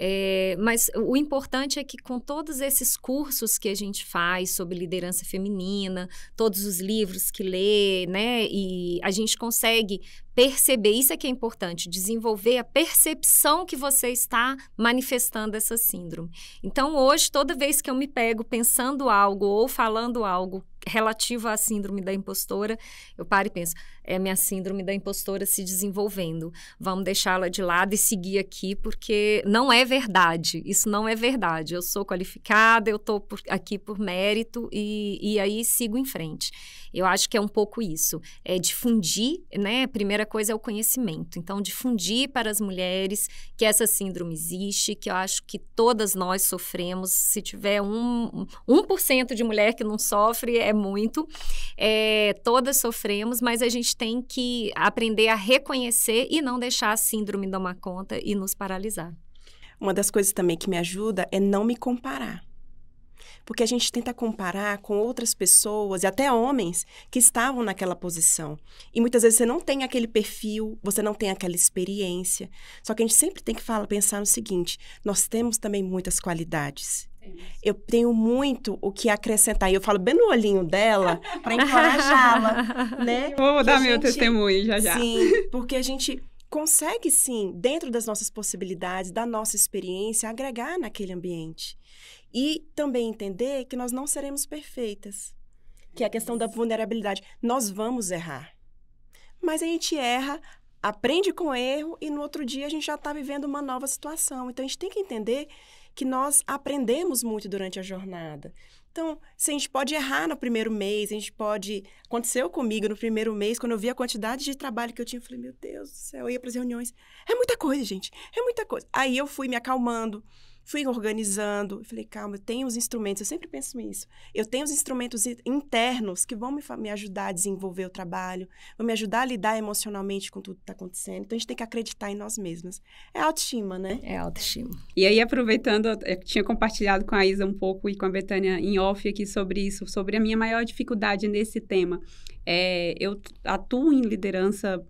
É, mas o importante é que com todos esses cursos que a gente faz sobre liderança feminina, todos os livros que lê, né? E a gente consegue perceber, isso é que é importante, desenvolver a percepção que você está manifestando essa síndrome. Então, hoje, toda vez que eu me pego pensando algo ou falando algo relativa à síndrome da impostora, eu paro e penso, é a minha síndrome da impostora se desenvolvendo. Vamos deixá-la de lado e seguir aqui, porque não é verdade. Isso não é verdade. Eu sou qualificada, eu estou aqui por mérito e, e aí sigo em frente. Eu acho que é um pouco isso. É difundir, né? A primeira coisa é o conhecimento. Então, difundir para as mulheres que essa síndrome existe, que eu acho que todas nós sofremos. Se tiver um, 1% de mulher que não sofre, é muito. É, todas sofremos, mas a gente tem que aprender a reconhecer e não deixar a síndrome tomar conta e nos paralisar. Uma das coisas também que me ajuda é não me comparar. Porque a gente tenta comparar com outras pessoas, e até homens, que estavam naquela posição. E muitas vezes você não tem aquele perfil, você não tem aquela experiência. Só que a gente sempre tem que falar, pensar no seguinte: nós temos também muitas qualidades. Eu tenho muito o que acrescentar. E eu falo bem no olhinho dela para encorajá-la, né? Vou dar meu gente... testemunho já já. Sim, porque a gente consegue sim, dentro das nossas possibilidades, da nossa experiência, agregar naquele ambiente. E também entender que nós não seremos perfeitas, que é a questão da vulnerabilidade. Nós vamos errar. Mas a gente erra, aprende com o erro e no outro dia a gente já está vivendo uma nova situação. Então a gente tem que entender que nós aprendemos muito durante a jornada. Então, se a gente pode errar no primeiro mês, a gente pode. Aconteceu comigo no primeiro mês, quando eu vi a quantidade de trabalho que eu tinha, eu falei, meu Deus do céu, eu ia para as reuniões. É muita coisa, gente, é muita coisa. Aí eu fui me acalmando, fui organizando. Falei, calma, eu tenho os instrumentos, eu sempre penso nisso. Eu tenho os instrumentos internos que vão me, me ajudar a desenvolver o trabalho, vão me ajudar a lidar emocionalmente com tudo que está acontecendo. Então a gente tem que acreditar em nós mesmos, É autoestima, né? É autoestima. E aí, aproveitando, eu tinha compartilhado com a Isa um pouco e com a Betânia em off aqui sobre isso, sobre a minha maior dificuldade nesse tema. É, eu atuo em liderança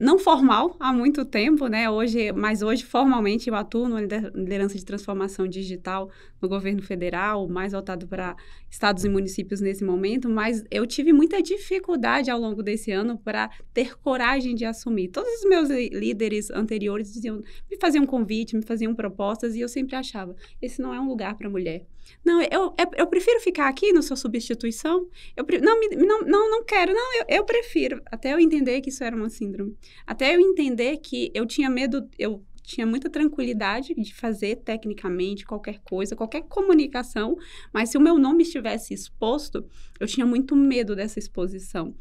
não formal há muito tempo, né? Hoje, mas hoje formalmente eu atuo na liderança de transformação digital no governo federal, mais voltado para estados e municípios nesse momento, mas eu tive muita dificuldade ao longo desse ano para ter coragem de assumir. Todos os meus líderes anteriores diziam, me faziam convite, me faziam propostas e eu sempre achava, esse não é um lugar para mulher. Não, eu, eu, é, eu, prefiro ficar aqui na sua substituição. Eu, não, me, não, não, não quero, não, eu, eu prefiro. Até eu entender que isso era uma síndrome. Até eu entender que eu tinha medo, eu tinha muita tranquilidade de fazer tecnicamente qualquer coisa, qualquer comunicação, mas se o meu nome estivesse exposto, eu tinha muito medo dessa exposição.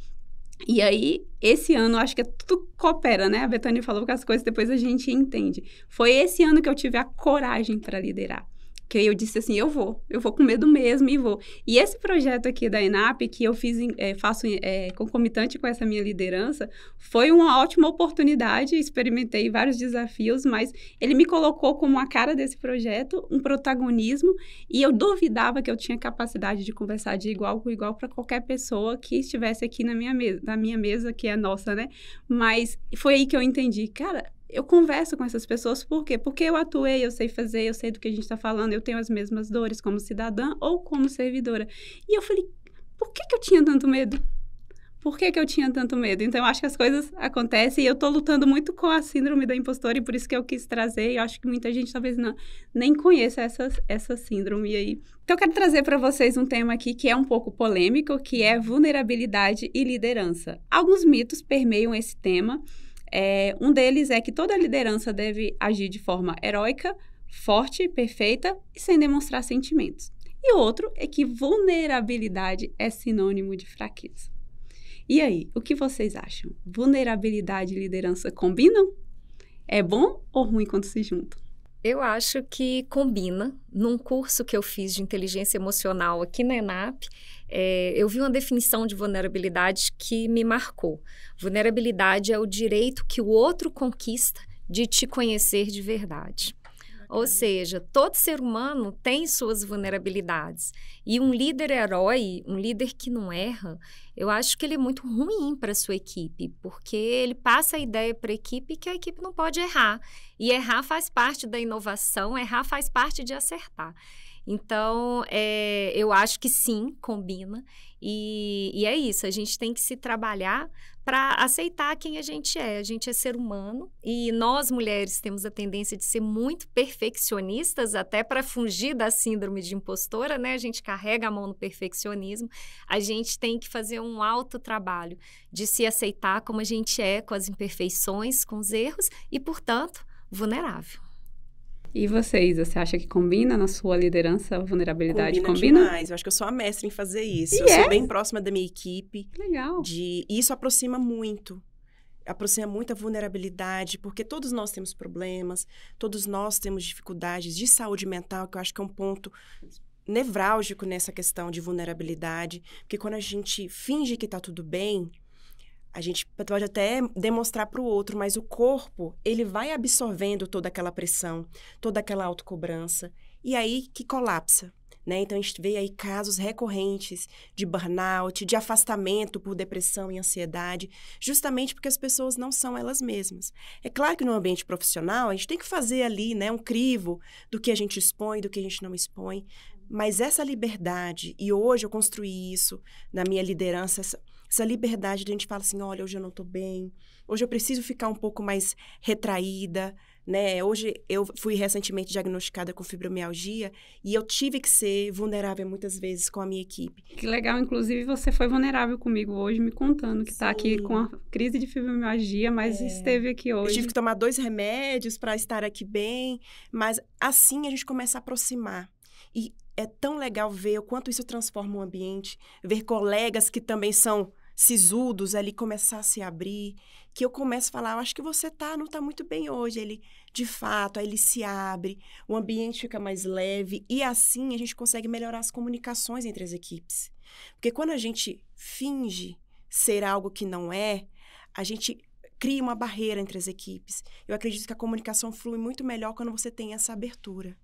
E aí, esse ano, acho que é tudo coopera, né? A Betânia falou que as coisas depois a gente entende. Foi esse ano que eu tive a coragem para liderar que eu disse assim, eu vou, eu vou com medo mesmo e vou. E esse projeto aqui da ENAP, que eu fiz, é, faço é, concomitante com essa minha liderança, foi uma ótima oportunidade, experimentei vários desafios, mas ele me colocou como a cara desse projeto, um protagonismo, e eu duvidava que eu tinha capacidade de conversar de igual com igual para qualquer pessoa que estivesse aqui na minha, mesa, na minha mesa, que é nossa, né? Mas foi aí que eu entendi, cara, eu converso com essas pessoas, por quê? Porque eu atuei, eu sei fazer, eu sei do que a gente está falando, eu tenho as mesmas dores como cidadã ou como servidora. E eu falei, por que, que eu tinha tanto medo? Por que, que eu tinha tanto medo? Então, eu acho que as coisas acontecem e eu estou lutando muito com a síndrome da impostora e por isso que eu quis trazer. E eu acho que muita gente talvez não, nem conheça essa, essa síndrome aí. Então, eu quero trazer para vocês um tema aqui que é um pouco polêmico, que é vulnerabilidade e liderança. Alguns mitos permeiam esse tema é, um deles é que toda liderança deve agir de forma heróica, forte, perfeita e sem demonstrar sentimentos. E outro é que vulnerabilidade é sinônimo de fraqueza. E aí, o que vocês acham? Vulnerabilidade e liderança combinam? É bom ou ruim quando se juntam? Eu acho que combina. Num curso que eu fiz de inteligência emocional aqui na ENAP, é, eu vi uma definição de vulnerabilidade que me marcou. Vulnerabilidade é o direito que o outro conquista de te conhecer de verdade. Ou seja, todo ser humano tem suas vulnerabilidades. E um líder herói, um líder que não erra, eu acho que ele é muito ruim para sua equipe, porque ele passa a ideia para a equipe que a equipe não pode errar. E errar faz parte da inovação, errar faz parte de acertar. Então, é, eu acho que sim, combina. E, e é isso, a gente tem que se trabalhar para aceitar quem a gente é. A gente é ser humano e nós mulheres temos a tendência de ser muito perfeccionistas, até para fugir da síndrome de impostora, né? A gente carrega a mão no perfeccionismo. A gente tem que fazer um alto trabalho de se aceitar como a gente é, com as imperfeições, com os erros e, portanto, vulnerável. E vocês, você acha que combina na sua liderança vulnerabilidade? Combina, combina? demais. Eu acho que eu sou a mestre em fazer isso. E eu é? sou bem próxima da minha equipe. Legal. De... E isso aproxima muito aproxima muito a vulnerabilidade, porque todos nós temos problemas, todos nós temos dificuldades de saúde mental, que eu acho que é um ponto nevrálgico nessa questão de vulnerabilidade, porque quando a gente finge que está tudo bem, a gente pode até demonstrar para o outro, mas o corpo, ele vai absorvendo toda aquela pressão, toda aquela autocobrança, e aí que colapsa. Né? Então, a gente vê aí casos recorrentes de burnout, de afastamento por depressão e ansiedade, justamente porque as pessoas não são elas mesmas. É claro que no ambiente profissional, a gente tem que fazer ali né, um crivo do que a gente expõe, do que a gente não expõe, mas essa liberdade, e hoje eu construí isso na minha liderança, essa, essa liberdade de a gente falar assim, olha, hoje eu não estou bem, hoje eu preciso ficar um pouco mais retraída, né? Hoje eu fui recentemente diagnosticada com fibromialgia e eu tive que ser vulnerável muitas vezes com a minha equipe. Que legal, inclusive você foi vulnerável comigo hoje, me contando que está aqui com a crise de fibromialgia, mas é. esteve aqui hoje. Eu tive que tomar dois remédios para estar aqui bem, mas assim a gente começa a aproximar. E é tão legal ver o quanto isso transforma o ambiente, ver colegas que também são sisudos ali começar a se abrir, que eu começo a falar, eu acho que você tá, não tá muito bem hoje. Ele, de fato, aí ele se abre, o ambiente fica mais leve e assim a gente consegue melhorar as comunicações entre as equipes. Porque quando a gente finge ser algo que não é, a gente cria uma barreira entre as equipes. Eu acredito que a comunicação flui muito melhor quando você tem essa abertura.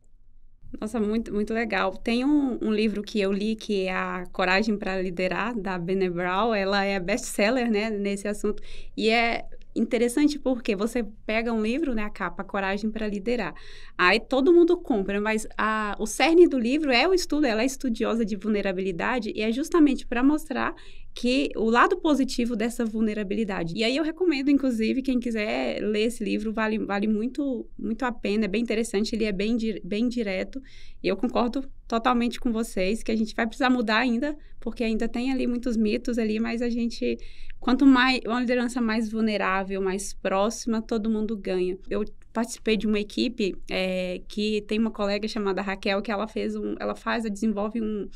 Nossa, muito, muito legal. Tem um, um livro que eu li que é a Coragem para Liderar, da Bene Brown. Ela é best-seller, né, nesse assunto. E é interessante porque você pega um livro, né, a capa Coragem para Liderar. Aí todo mundo compra, mas a, o cerne do livro é o estudo, ela é estudiosa de vulnerabilidade e é justamente para mostrar que o lado positivo dessa vulnerabilidade. E aí eu recomendo, inclusive, quem quiser ler esse livro, vale, vale muito, muito a pena, é bem interessante, ele é bem, bem direto. E eu concordo totalmente com vocês que a gente vai precisar mudar ainda, porque ainda tem ali muitos mitos ali, mas a gente Quanto mais uma liderança mais vulnerável, mais próxima, todo mundo ganha. Eu participei de uma equipe é, que tem uma colega chamada Raquel que ela fez um, ela faz, ela desenvolve um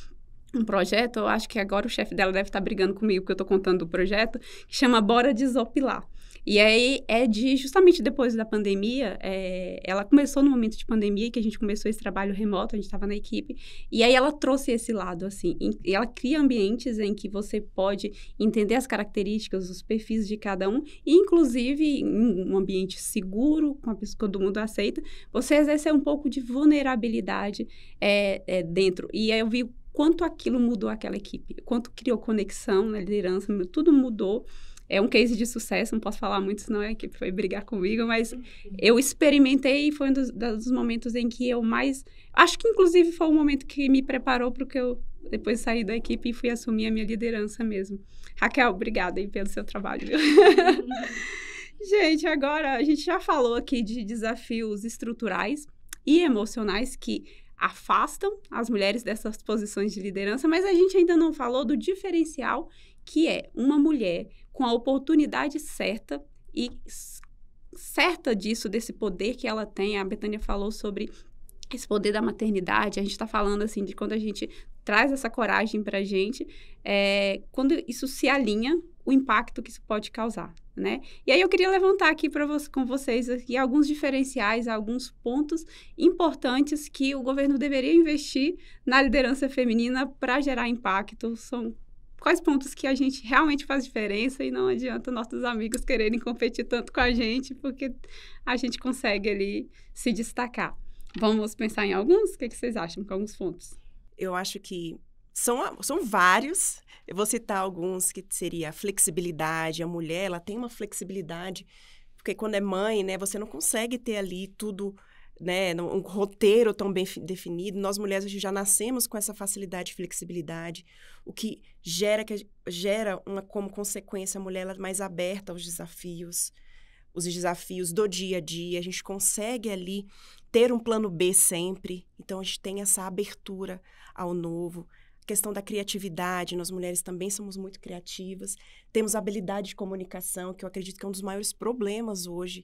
um projeto, eu acho que agora o chefe dela deve estar brigando comigo, porque eu estou contando o projeto, que chama Bora Desopilar. E aí é de justamente depois da pandemia, é, ela começou no momento de pandemia que a gente começou esse trabalho remoto, a gente estava na equipe, e aí ela trouxe esse lado assim, e ela cria ambientes em que você pode entender as características, os perfis de cada um, e inclusive em um ambiente seguro, com a pessoa que todo mundo aceita, você exercer um pouco de vulnerabilidade é, é, dentro. E aí eu vi quanto aquilo mudou aquela equipe, quanto criou conexão na liderança, tudo mudou é um case de sucesso, não posso falar muito, senão a é equipe foi brigar comigo, mas uhum. eu experimentei e foi um dos, dos momentos em que eu mais. Acho que, inclusive, foi o um momento que me preparou para o que eu depois saí da equipe e fui assumir a minha liderança mesmo. Raquel, obrigada aí pelo seu trabalho. Uhum. gente, agora a gente já falou aqui de desafios estruturais e emocionais que afastam as mulheres dessas posições de liderança, mas a gente ainda não falou do diferencial que é uma mulher com a oportunidade certa e certa disso, desse poder que ela tem. A Betânia falou sobre esse poder da maternidade. A gente está falando assim de quando a gente traz essa coragem para a gente, é, quando isso se alinha, o impacto que isso pode causar, né? E aí eu queria levantar aqui para vo com vocês aqui alguns diferenciais, alguns pontos importantes que o governo deveria investir na liderança feminina para gerar impacto. São quais pontos que a gente realmente faz diferença e não adianta nossos amigos quererem competir tanto com a gente, porque a gente consegue ali se destacar. Vamos pensar em alguns? O que, é que vocês acham com alguns pontos? Eu acho que são, são vários. Eu vou citar alguns que seria a flexibilidade. A mulher, ela tem uma flexibilidade, porque quando é mãe, né, você não consegue ter ali tudo né, um roteiro tão bem definido. Nós mulheres a gente já nascemos com essa facilidade e flexibilidade, o que gera que gera uma como consequência a mulher é mais aberta aos desafios, os desafios do dia a dia. A gente consegue ali ter um plano B sempre. Então a gente tem essa abertura ao novo. A questão da criatividade, nós mulheres também somos muito criativas, temos habilidade de comunicação, que eu acredito que é um dos maiores problemas hoje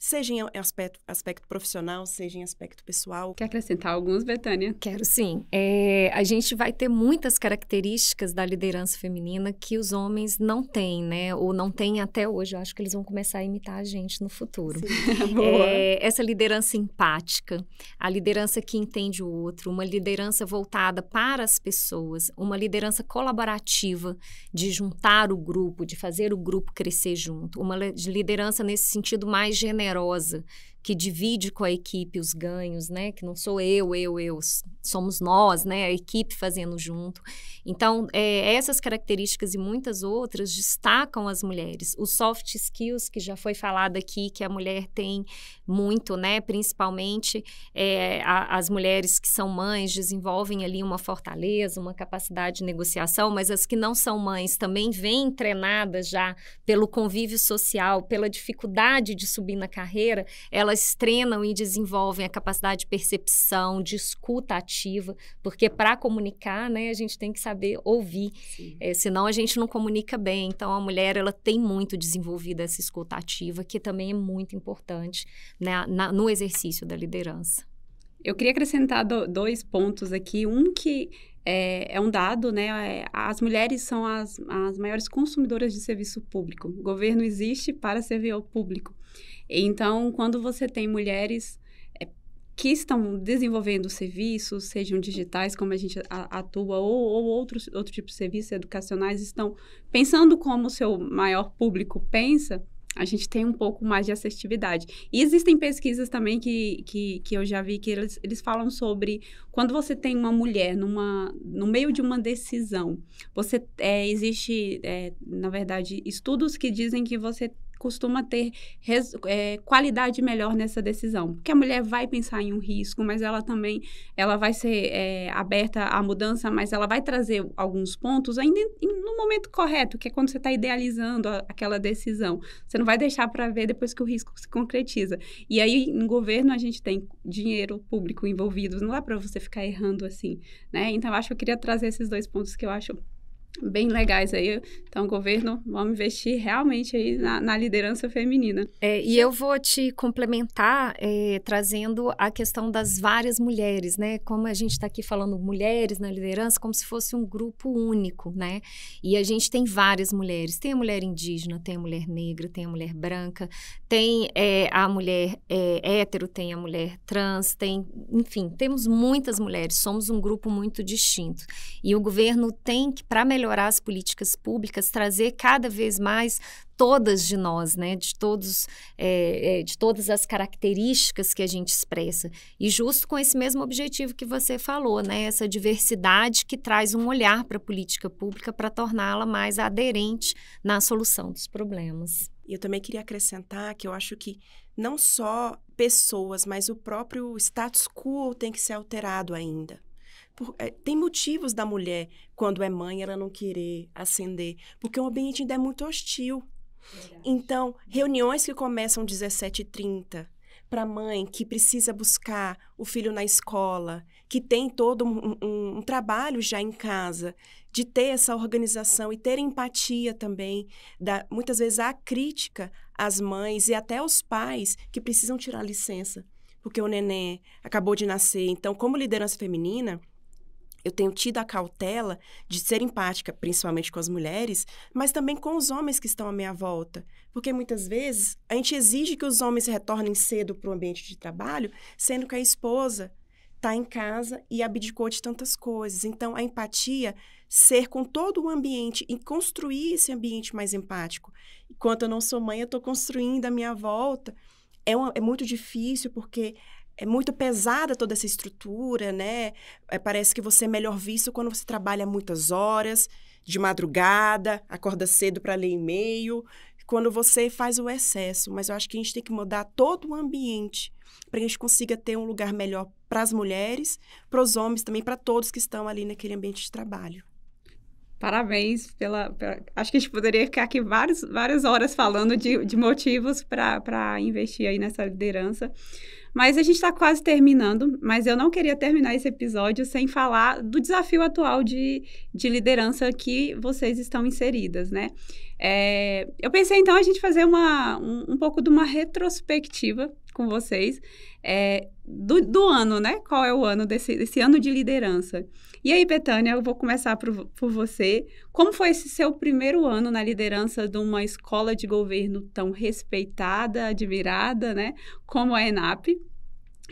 seja em aspecto, aspecto profissional, seja em aspecto pessoal. Quer acrescentar alguns, Betânia? Quero sim. É, a gente vai ter muitas características da liderança feminina que os homens não têm, né? Ou não têm até hoje. Eu acho que eles vão começar a imitar a gente no futuro. é, essa liderança empática, a liderança que entende o outro, uma liderança voltada para as pessoas, uma liderança colaborativa de juntar o grupo, de fazer o grupo crescer junto, uma liderança nesse sentido mais general generosa, que divide com a equipe os ganhos, né? Que não sou eu, eu, eu, somos nós, né? A equipe fazendo junto. Então, é, essas características e muitas outras destacam as mulheres. Os soft skills, que já foi falado aqui, que a mulher tem muito, né? Principalmente é, a, as mulheres que são mães desenvolvem ali uma fortaleza, uma capacidade de negociação, mas as que não são mães também vêm treinadas já pelo convívio social, pela dificuldade de subir na carreira, elas treinam e desenvolvem a capacidade de percepção, de escuta ativa, porque para comunicar, né, a gente tem que saber ouvir, é, senão a gente não comunica bem. Então a mulher ela tem muito desenvolvida essa escuta ativa, que também é muito importante né, na, no exercício da liderança. Eu queria acrescentar do, dois pontos aqui. Um que é, é, um dado, né? É, as mulheres são as, as maiores consumidoras de serviço público. O governo existe para servir ao público. Então, quando você tem mulheres é, que estão desenvolvendo serviços, sejam digitais, como a gente atua, ou, ou outros, outro tipo de serviços educacionais, estão pensando como o seu maior público pensa, a gente tem um pouco mais de assertividade. E existem pesquisas também que, que, que eu já vi que eles, eles falam sobre quando você tem uma mulher numa, no meio de uma decisão, você é, existe, é, na verdade, estudos que dizem que você costuma ter res, é, qualidade melhor nessa decisão. Porque a mulher vai pensar em um risco, mas ela também ela vai ser é, aberta à mudança, mas ela vai trazer alguns pontos ainda em, no momento correto, que é quando você está idealizando a, aquela decisão. Você não vai deixar para ver depois que o risco se concretiza. E aí, em governo, a gente tem dinheiro público envolvido, não dá para você ficar errando assim, né? Então, eu acho que eu queria trazer esses dois pontos que eu acho bem legais aí. Então, governo, vamos investir realmente aí na, na liderança feminina. É, e eu vou te complementar é, trazendo a questão das várias mulheres, né? Como a gente está aqui falando mulheres na liderança, como se fosse um grupo único, né? E a gente tem várias mulheres. Tem a mulher indígena, tem a mulher negra, tem a mulher branca, tem é, a mulher é, hétero, tem a mulher trans, tem, enfim, temos muitas mulheres. Somos um grupo muito distinto. E o governo tem que, para melhorar melhorar as políticas públicas, trazer cada vez mais todas de nós, né, de todos, é, de todas as características que a gente expressa e justo com esse mesmo objetivo que você falou, né, essa diversidade que traz um olhar para a política pública para torná-la mais aderente na solução dos problemas. E eu também queria acrescentar que eu acho que não só pessoas, mas o próprio status quo tem que ser alterado ainda. Por, é, tem motivos da mulher, quando é mãe, ela não querer acender, porque o ambiente ainda é muito hostil. Verdade. Então, reuniões que começam 17h30, para mãe que precisa buscar o filho na escola, que tem todo um, um, um, trabalho já em casa, de ter essa organização e ter empatia também. Da, muitas vezes há crítica às mães e até aos pais que precisam tirar licença, porque o neném acabou de nascer. Então, como liderança feminina, eu tenho tido a cautela de ser empática, principalmente com as mulheres, mas também com os homens que estão à minha volta. Porque muitas vezes a gente exige que os homens retornem cedo para o ambiente de trabalho, sendo que a esposa está em casa e abdicou de tantas coisas. Então, a empatia, ser com todo o ambiente e construir esse ambiente mais empático. Enquanto eu não sou mãe, eu estou construindo a minha volta. É, uma, é muito difícil porque é muito pesada toda essa estrutura, né? É, parece que você é melhor visto quando você trabalha muitas horas, de madrugada, acorda cedo para ler e-mail, quando você faz o excesso. Mas eu acho que a gente tem que mudar todo o ambiente para que a gente consiga ter um lugar melhor para as mulheres, para os homens também, para todos que estão ali naquele ambiente de trabalho. Parabéns pela, pela, Acho que a gente poderia ficar aqui várias horas falando de, de motivos para investir aí nessa liderança. Mas a gente está quase terminando, mas eu não queria terminar esse episódio sem falar do desafio atual de, de liderança que vocês estão inseridas, né? É, eu pensei então a gente fazer uma, um, um pouco de uma retrospectiva com vocês é, do, do ano, né? Qual é o ano desse, desse ano de liderança? E aí, Betânia, eu vou começar por, por você. Como foi esse seu primeiro ano na liderança de uma escola de governo tão respeitada, admirada, né, como a ENAP?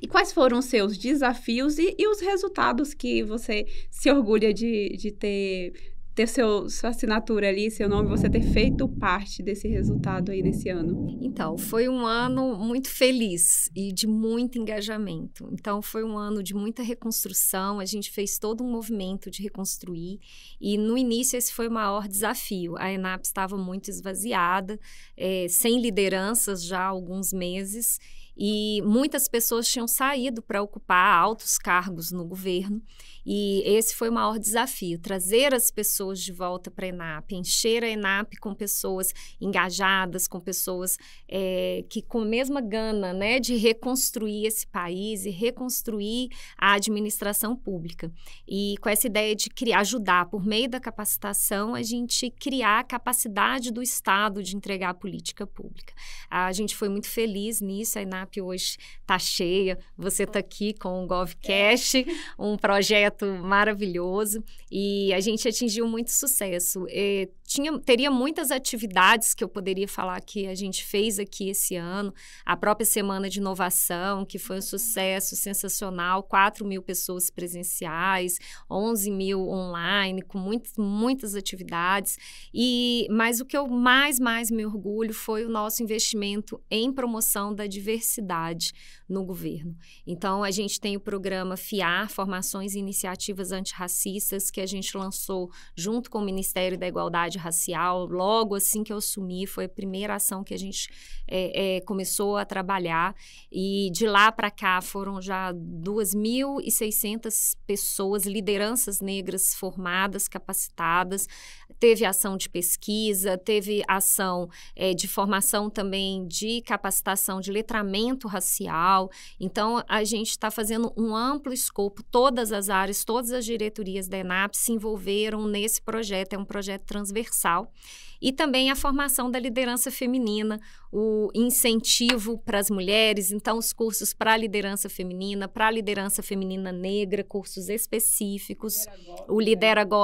E quais foram os seus desafios e, e os resultados que você se orgulha de, de ter ter seu, sua assinatura ali, seu nome, você ter feito parte desse resultado aí nesse ano? Então, foi um ano muito feliz e de muito engajamento. Então, foi um ano de muita reconstrução, a gente fez todo um movimento de reconstruir e no início esse foi o maior desafio. A ENAP estava muito esvaziada, é, sem lideranças já há alguns meses e muitas pessoas tinham saído para ocupar altos cargos no governo e esse foi o maior desafio: trazer as pessoas de volta para a ENAP, encher a ENAP com pessoas engajadas, com pessoas é, que, com a mesma gana né, de reconstruir esse país e reconstruir a administração pública. E com essa ideia de criar, ajudar por meio da capacitação, a gente criar a capacidade do Estado de entregar a política pública. A gente foi muito feliz nisso, a ENAP hoje está cheia, você está aqui com o GovCast, é. um projeto projeto maravilhoso e a gente atingiu muito sucesso. E tinha, teria muitas atividades que eu poderia falar que a gente fez aqui esse ano. A própria Semana de Inovação, que foi um sucesso sensacional, 4 mil pessoas presenciais, 11 mil online, com muitas, muitas atividades. E, mas o que eu mais, mais me orgulho foi o nosso investimento em promoção da diversidade no governo. Então, a gente tem o programa FIAR, Formações Iniciais, iniciativas antirracistas que a gente lançou junto com o Ministério da Igualdade Racial. Logo assim que eu assumi, foi a primeira ação que a gente é, é, começou a trabalhar. E de lá para cá foram já 2.600 pessoas, lideranças negras formadas, capacitadas teve ação de pesquisa, teve ação é, de formação também de capacitação de letramento racial. Então, a gente está fazendo um amplo escopo, todas as áreas, todas as diretorias da ENAP se envolveram nesse projeto, é um projeto transversal. E também a formação da liderança feminina, o incentivo para as mulheres, então os cursos para a liderança feminina, para a liderança feminina negra, cursos específicos, o lidera né?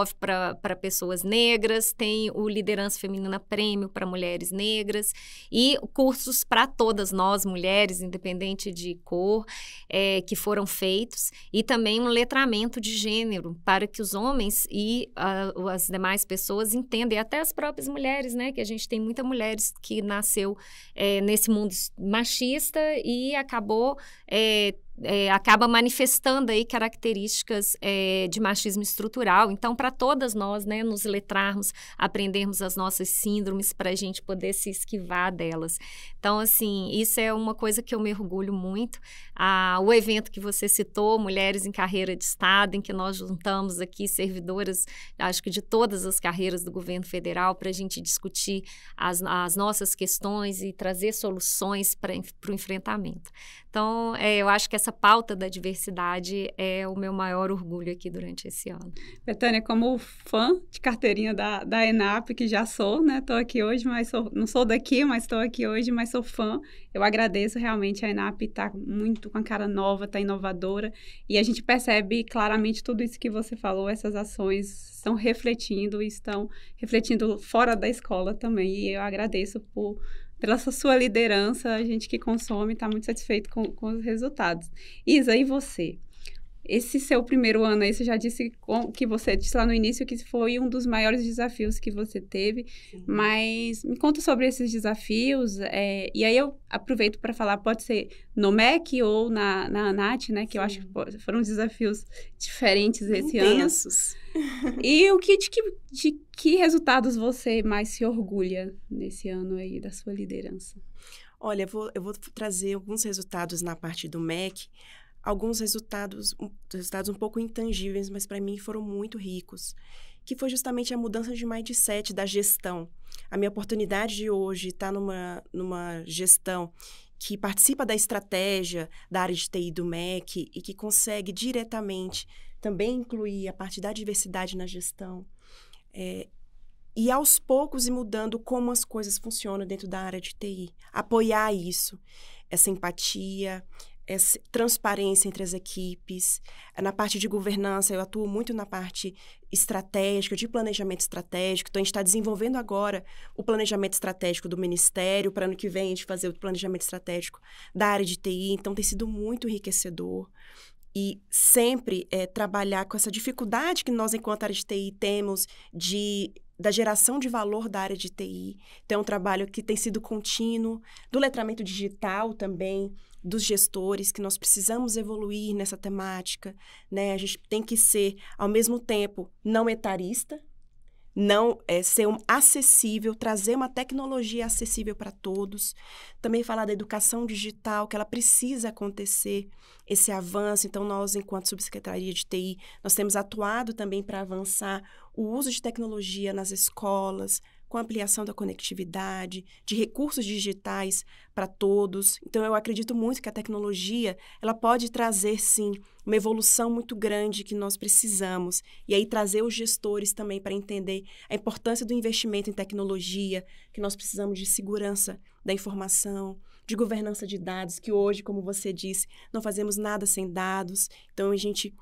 para pessoas negras, tem o Liderança Feminina Prêmio para mulheres negras e cursos para todas nós, mulheres, independente de cor, é, que foram feitos, e também um letramento de gênero para que os homens e a, as demais pessoas entendam, e até as próprias mulheres mulheres, né? Que a gente tem muitas mulheres que nasceu é, nesse mundo machista e acabou é, é, acaba manifestando aí características é, de machismo estrutural. Então, para todas nós, né, nos letrarmos, aprendermos as nossas síndromes para a gente poder se esquivar delas. Então, assim, isso é uma coisa que eu mergulho muito. Ah, o evento que você citou, Mulheres em Carreira de Estado, em que nós juntamos aqui servidoras, acho que de todas as carreiras do governo federal, para a gente discutir as, as nossas questões e trazer soluções para o enfrentamento. Então, é, eu acho que essa pauta da diversidade é o meu maior orgulho aqui durante esse ano. Betânia, como fã de carteirinha da, da ENAP, que já sou, né? Estou aqui hoje, mas sou, não sou daqui, mas estou aqui hoje, mas sou fã. Eu agradeço realmente a ENAP está muito com a cara nova, está inovadora. E a gente percebe claramente tudo isso que você falou, essas ações estão refletindo e estão refletindo fora da escola também. E eu agradeço por pela sua liderança, a gente que consome está muito satisfeito com, com os resultados. Isa, e você? Esse seu primeiro ano aí, você já disse que você disse lá no início que foi um dos maiores desafios que você teve, Sim. mas me conta sobre esses desafios. É, e aí eu aproveito para falar, pode ser no MEC ou na, na ANAT, né? Que Sim. eu acho que foram desafios diferentes esse Intensos. ano. e o que de, que de que resultados você mais se orgulha nesse ano aí da sua liderança? Olha, eu vou, eu vou trazer alguns resultados na parte do MEC, alguns resultados, resultados um pouco intangíveis, mas para mim foram muito ricos, que foi justamente a mudança de mindset da gestão. A minha oportunidade de hoje estar tá numa, numa gestão que participa da estratégia da área de TI do MEC e que consegue diretamente também incluir a parte da diversidade na gestão. É, e aos poucos e mudando como as coisas funcionam dentro da área de TI. Apoiar isso, essa empatia, essa transparência entre as equipes. Na parte de governança, eu atuo muito na parte estratégica, de planejamento estratégico. Então, a gente está desenvolvendo agora o planejamento estratégico do Ministério, para ano que vem a gente fazer o planejamento estratégico da área de TI. Então, tem sido muito enriquecedor. E sempre é, trabalhar com essa dificuldade que nós, enquanto área de TI, temos de da geração de valor da área de TI. Então, é um trabalho que tem sido contínuo, do letramento digital também, dos gestores que nós precisamos evoluir nessa temática, né? A gente tem que ser, ao mesmo tempo, não etarista, não é, ser um, acessível, trazer uma tecnologia acessível para todos. Também falar da educação digital, que ela precisa acontecer, esse avanço. Então, nós, enquanto Subsecretaria de TI, nós temos atuado também para avançar o uso de tecnologia nas escolas, com a ampliação da conectividade, de recursos digitais para todos. Então, eu acredito muito que a tecnologia ela pode trazer, sim, uma evolução muito grande que nós precisamos. E aí, trazer os gestores também para entender a importância do investimento em tecnologia, que nós precisamos de segurança da informação, de governança de dados, que hoje, como você disse, não fazemos nada sem dados. Então, a gente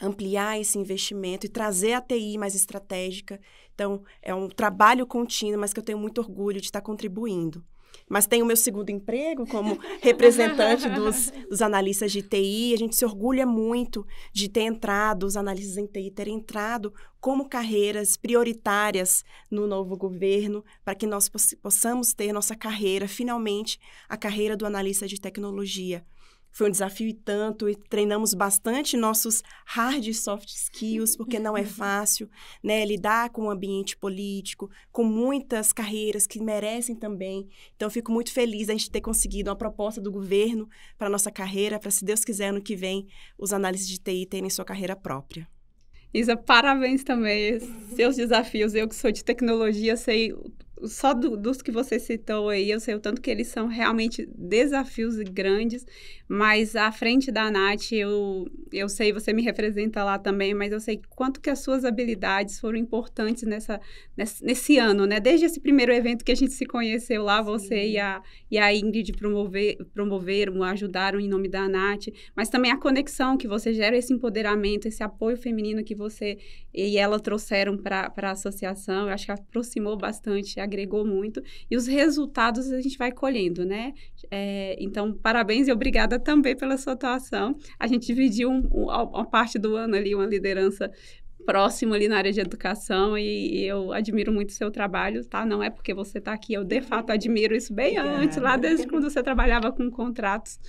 ampliar esse investimento e trazer a TI mais estratégica. Então, é um trabalho contínuo, mas que eu tenho muito orgulho de estar contribuindo. Mas tenho o meu segundo emprego como representante dos, dos, analistas de TI. A gente se orgulha muito de ter entrado, os analistas em TI terem entrado como carreiras prioritárias no novo governo, para que nós possamos ter nossa carreira, finalmente, a carreira do analista de tecnologia. Foi um desafio e tanto, e treinamos bastante nossos hard e soft skills, porque não é fácil, né? Lidar com o ambiente político, com muitas carreiras que merecem também. Então, fico muito feliz da gente ter conseguido uma proposta do governo para nossa carreira, para, se Deus quiser, ano que vem, os análises de TI terem sua carreira própria. Isa, parabéns também. Seus desafios, eu que sou de tecnologia, sei só do, dos que você citou aí, eu sei o tanto que eles são realmente desafios grandes, mas à frente da Nath, eu, eu sei, você me representa lá também, mas eu sei quanto que as suas habilidades foram importantes nessa, nesse, nesse ano, né? Desde esse primeiro evento que a gente se conheceu lá, você e a, e a Ingrid promover, promoveram, ajudaram em nome da Nath, mas também a conexão que você gera, esse empoderamento, esse apoio feminino que você e ela trouxeram para a associação, eu acho que aproximou bastante, agregou muito, e os resultados a gente vai colhendo, né? É, então, parabéns e obrigada também pela sua atuação. A gente dividiu um, um, uma parte do ano ali, uma liderança próxima ali na área de educação e, e eu admiro muito o seu trabalho, tá? Não é porque você está aqui, eu de uhum. fato admiro isso bem Obrigada. antes, lá desde quando você trabalhava com contratos.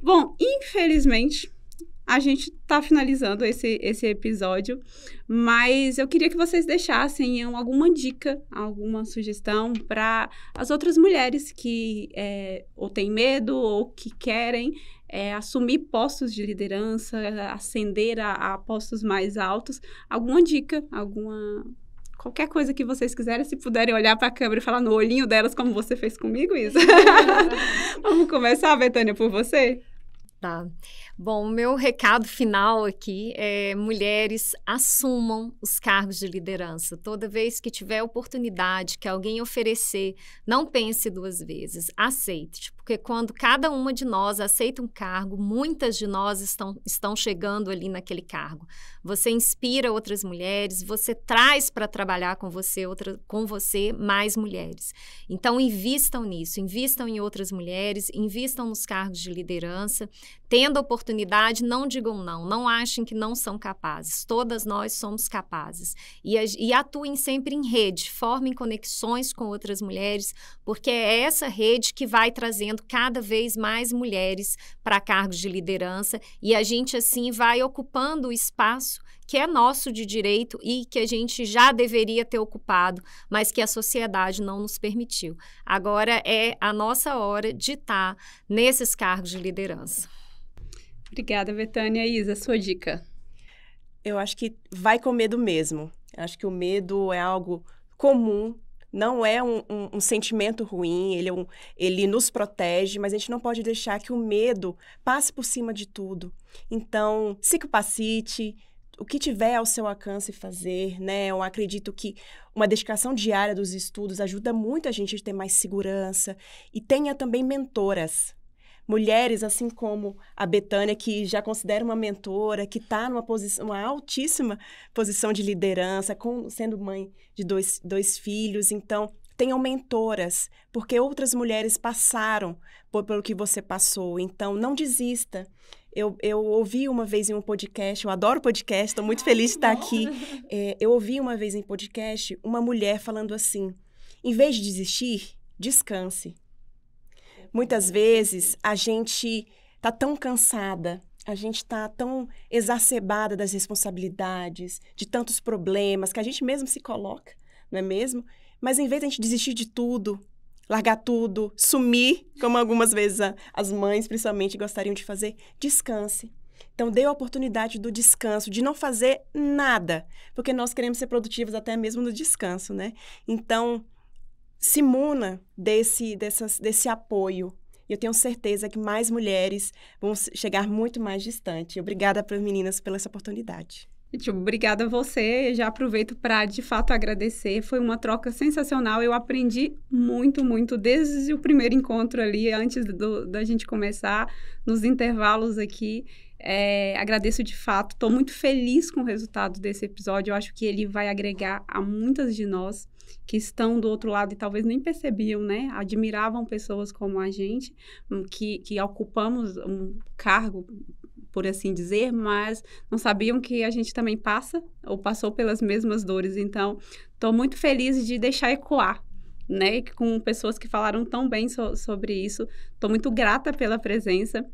Bom, infelizmente, a gente tá finalizando esse, esse episódio, mas eu queria que vocês deixassem alguma dica, alguma sugestão para as outras mulheres que é, ou têm medo ou que querem é, assumir postos de liderança, ascender a, a postos mais altos. Alguma dica, alguma qualquer coisa que vocês quiserem, se puderem olhar para a câmera e falar no olhinho delas como você fez comigo, isso. Vamos começar, Betânia, por você? Tá. Bom, o meu recado final aqui é: mulheres assumam os cargos de liderança. Toda vez que tiver oportunidade que alguém oferecer, não pense duas vezes, aceite. Tipo, porque quando cada uma de nós aceita um cargo, muitas de nós estão, estão chegando ali naquele cargo. Você inspira outras mulheres, você traz para trabalhar com você, outra, com você mais mulheres. Então, invistam nisso, invistam em outras mulheres, invistam nos cargos de liderança. Tendo oportunidade, não digam não, não achem que não são capazes. Todas nós somos capazes. E, e atuem sempre em rede, formem conexões com outras mulheres, porque é essa rede que vai trazendo trazendo cada vez mais mulheres para cargos de liderança e a gente assim vai ocupando o espaço que é nosso de direito e que a gente já deveria ter ocupado, mas que a sociedade não nos permitiu. Agora é a nossa hora de estar tá nesses cargos de liderança. Obrigada, Betânia. Isa, sua dica. Eu acho que vai com medo mesmo. acho que o medo é algo comum não é um, um, um sentimento ruim, ele, é um, ele nos protege, mas a gente não pode deixar que o medo passe por cima de tudo. Então, se capacite, o que tiver ao seu alcance fazer, né? Eu acredito que uma dedicação diária dos estudos ajuda muito a gente a ter mais segurança e tenha também mentoras, mulheres, assim como a Betânia, que já considera uma mentora, que está numa posição, uma altíssima posição de liderança, com, sendo mãe de dois, dois filhos. Então, tenham mentoras, porque outras mulheres passaram por, pelo que você passou. Então, não desista. Eu, eu, ouvi uma vez em um podcast, eu adoro podcast, estou muito feliz de estar aqui. É, eu ouvi uma vez em podcast uma mulher falando assim: em vez de desistir, descanse. Muitas vezes a gente tá tão cansada, a gente tá tão exacerbada das responsabilidades, de tantos problemas que a gente mesmo se coloca, não é mesmo? Mas em vez de a gente desistir de tudo, largar tudo, sumir, como algumas vezes a, as mães principalmente gostariam de fazer, descanse. Então, dê a oportunidade do descanso, de não fazer nada, porque nós queremos ser produtivos até mesmo no descanso, né? Então, se muna desse, desse apoio. E eu tenho certeza que mais mulheres vão chegar muito mais distante. Obrigada para as meninas pela essa oportunidade. Gente, obrigada a você. Eu já aproveito para, de fato, agradecer. Foi uma troca sensacional. Eu aprendi muito, muito desde o primeiro encontro ali, antes do, da gente começar, nos intervalos aqui. É, agradeço de fato. Estou muito feliz com o resultado desse episódio. Eu acho que ele vai agregar a muitas de nós que estão do outro lado e talvez nem percebiam, né? Admiravam pessoas como a gente, hum, que, que ocupamos um cargo, por assim dizer, mas não sabiam que a gente também passa ou passou pelas mesmas dores. Então, estou muito feliz de deixar ecoar né, com pessoas que falaram tão bem so sobre isso. Estou muito grata pela presença.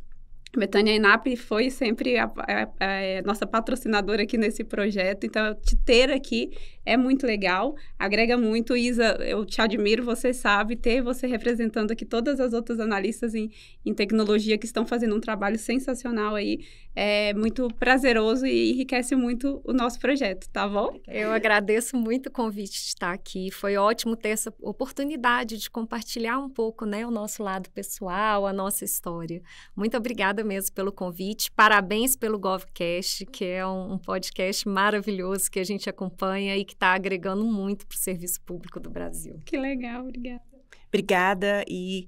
Betânia Inap foi sempre a, a, a, é, nossa patrocinadora aqui nesse projeto, então te ter aqui é muito legal, agrega muito. Isa, eu te admiro, você sabe, ter você representando aqui todas as outras analistas em, em tecnologia que estão fazendo um trabalho sensacional aí. É muito prazeroso e enriquece muito o nosso projeto, tá bom? Eu agradeço muito o convite de estar aqui. Foi ótimo ter essa oportunidade de compartilhar um pouco né, o nosso lado pessoal, a nossa história. Muito obrigada mesmo pelo convite. Parabéns pelo GovCast, que é um, um podcast maravilhoso que a gente acompanha e que que está agregando muito para o serviço público do Brasil. Que legal, obrigada. Obrigada e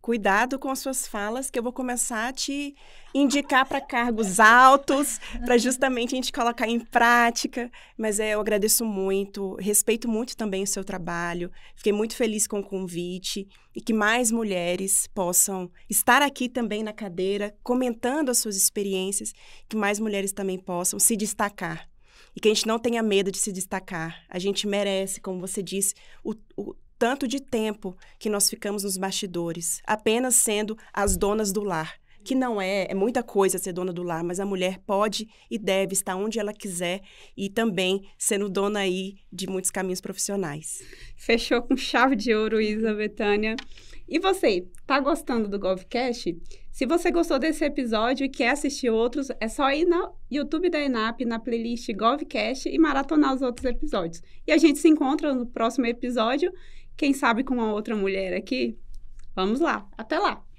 cuidado com as suas falas, que eu vou começar a te indicar para cargos altos, para justamente a gente colocar em prática. Mas é, eu agradeço muito, respeito muito também o seu trabalho, fiquei muito feliz com o convite e que mais mulheres possam estar aqui também na cadeira, comentando as suas experiências, que mais mulheres também possam se destacar e que a gente não tenha medo de se destacar. A gente merece, como você disse, o, o tanto de tempo que nós ficamos nos bastidores, apenas sendo as donas do lar. Que não é, é muita coisa ser dona do lar, mas a mulher pode e deve estar onde ela quiser e também sendo dona aí de muitos caminhos profissionais. Fechou com chave de ouro, Isa Betânia. E você, tá gostando do Govcast? Se você gostou desse episódio e quer assistir outros, é só ir no YouTube da ENAP, na playlist Govcast e maratonar os outros episódios. E a gente se encontra no próximo episódio, quem sabe com uma outra mulher aqui. Vamos lá, até lá!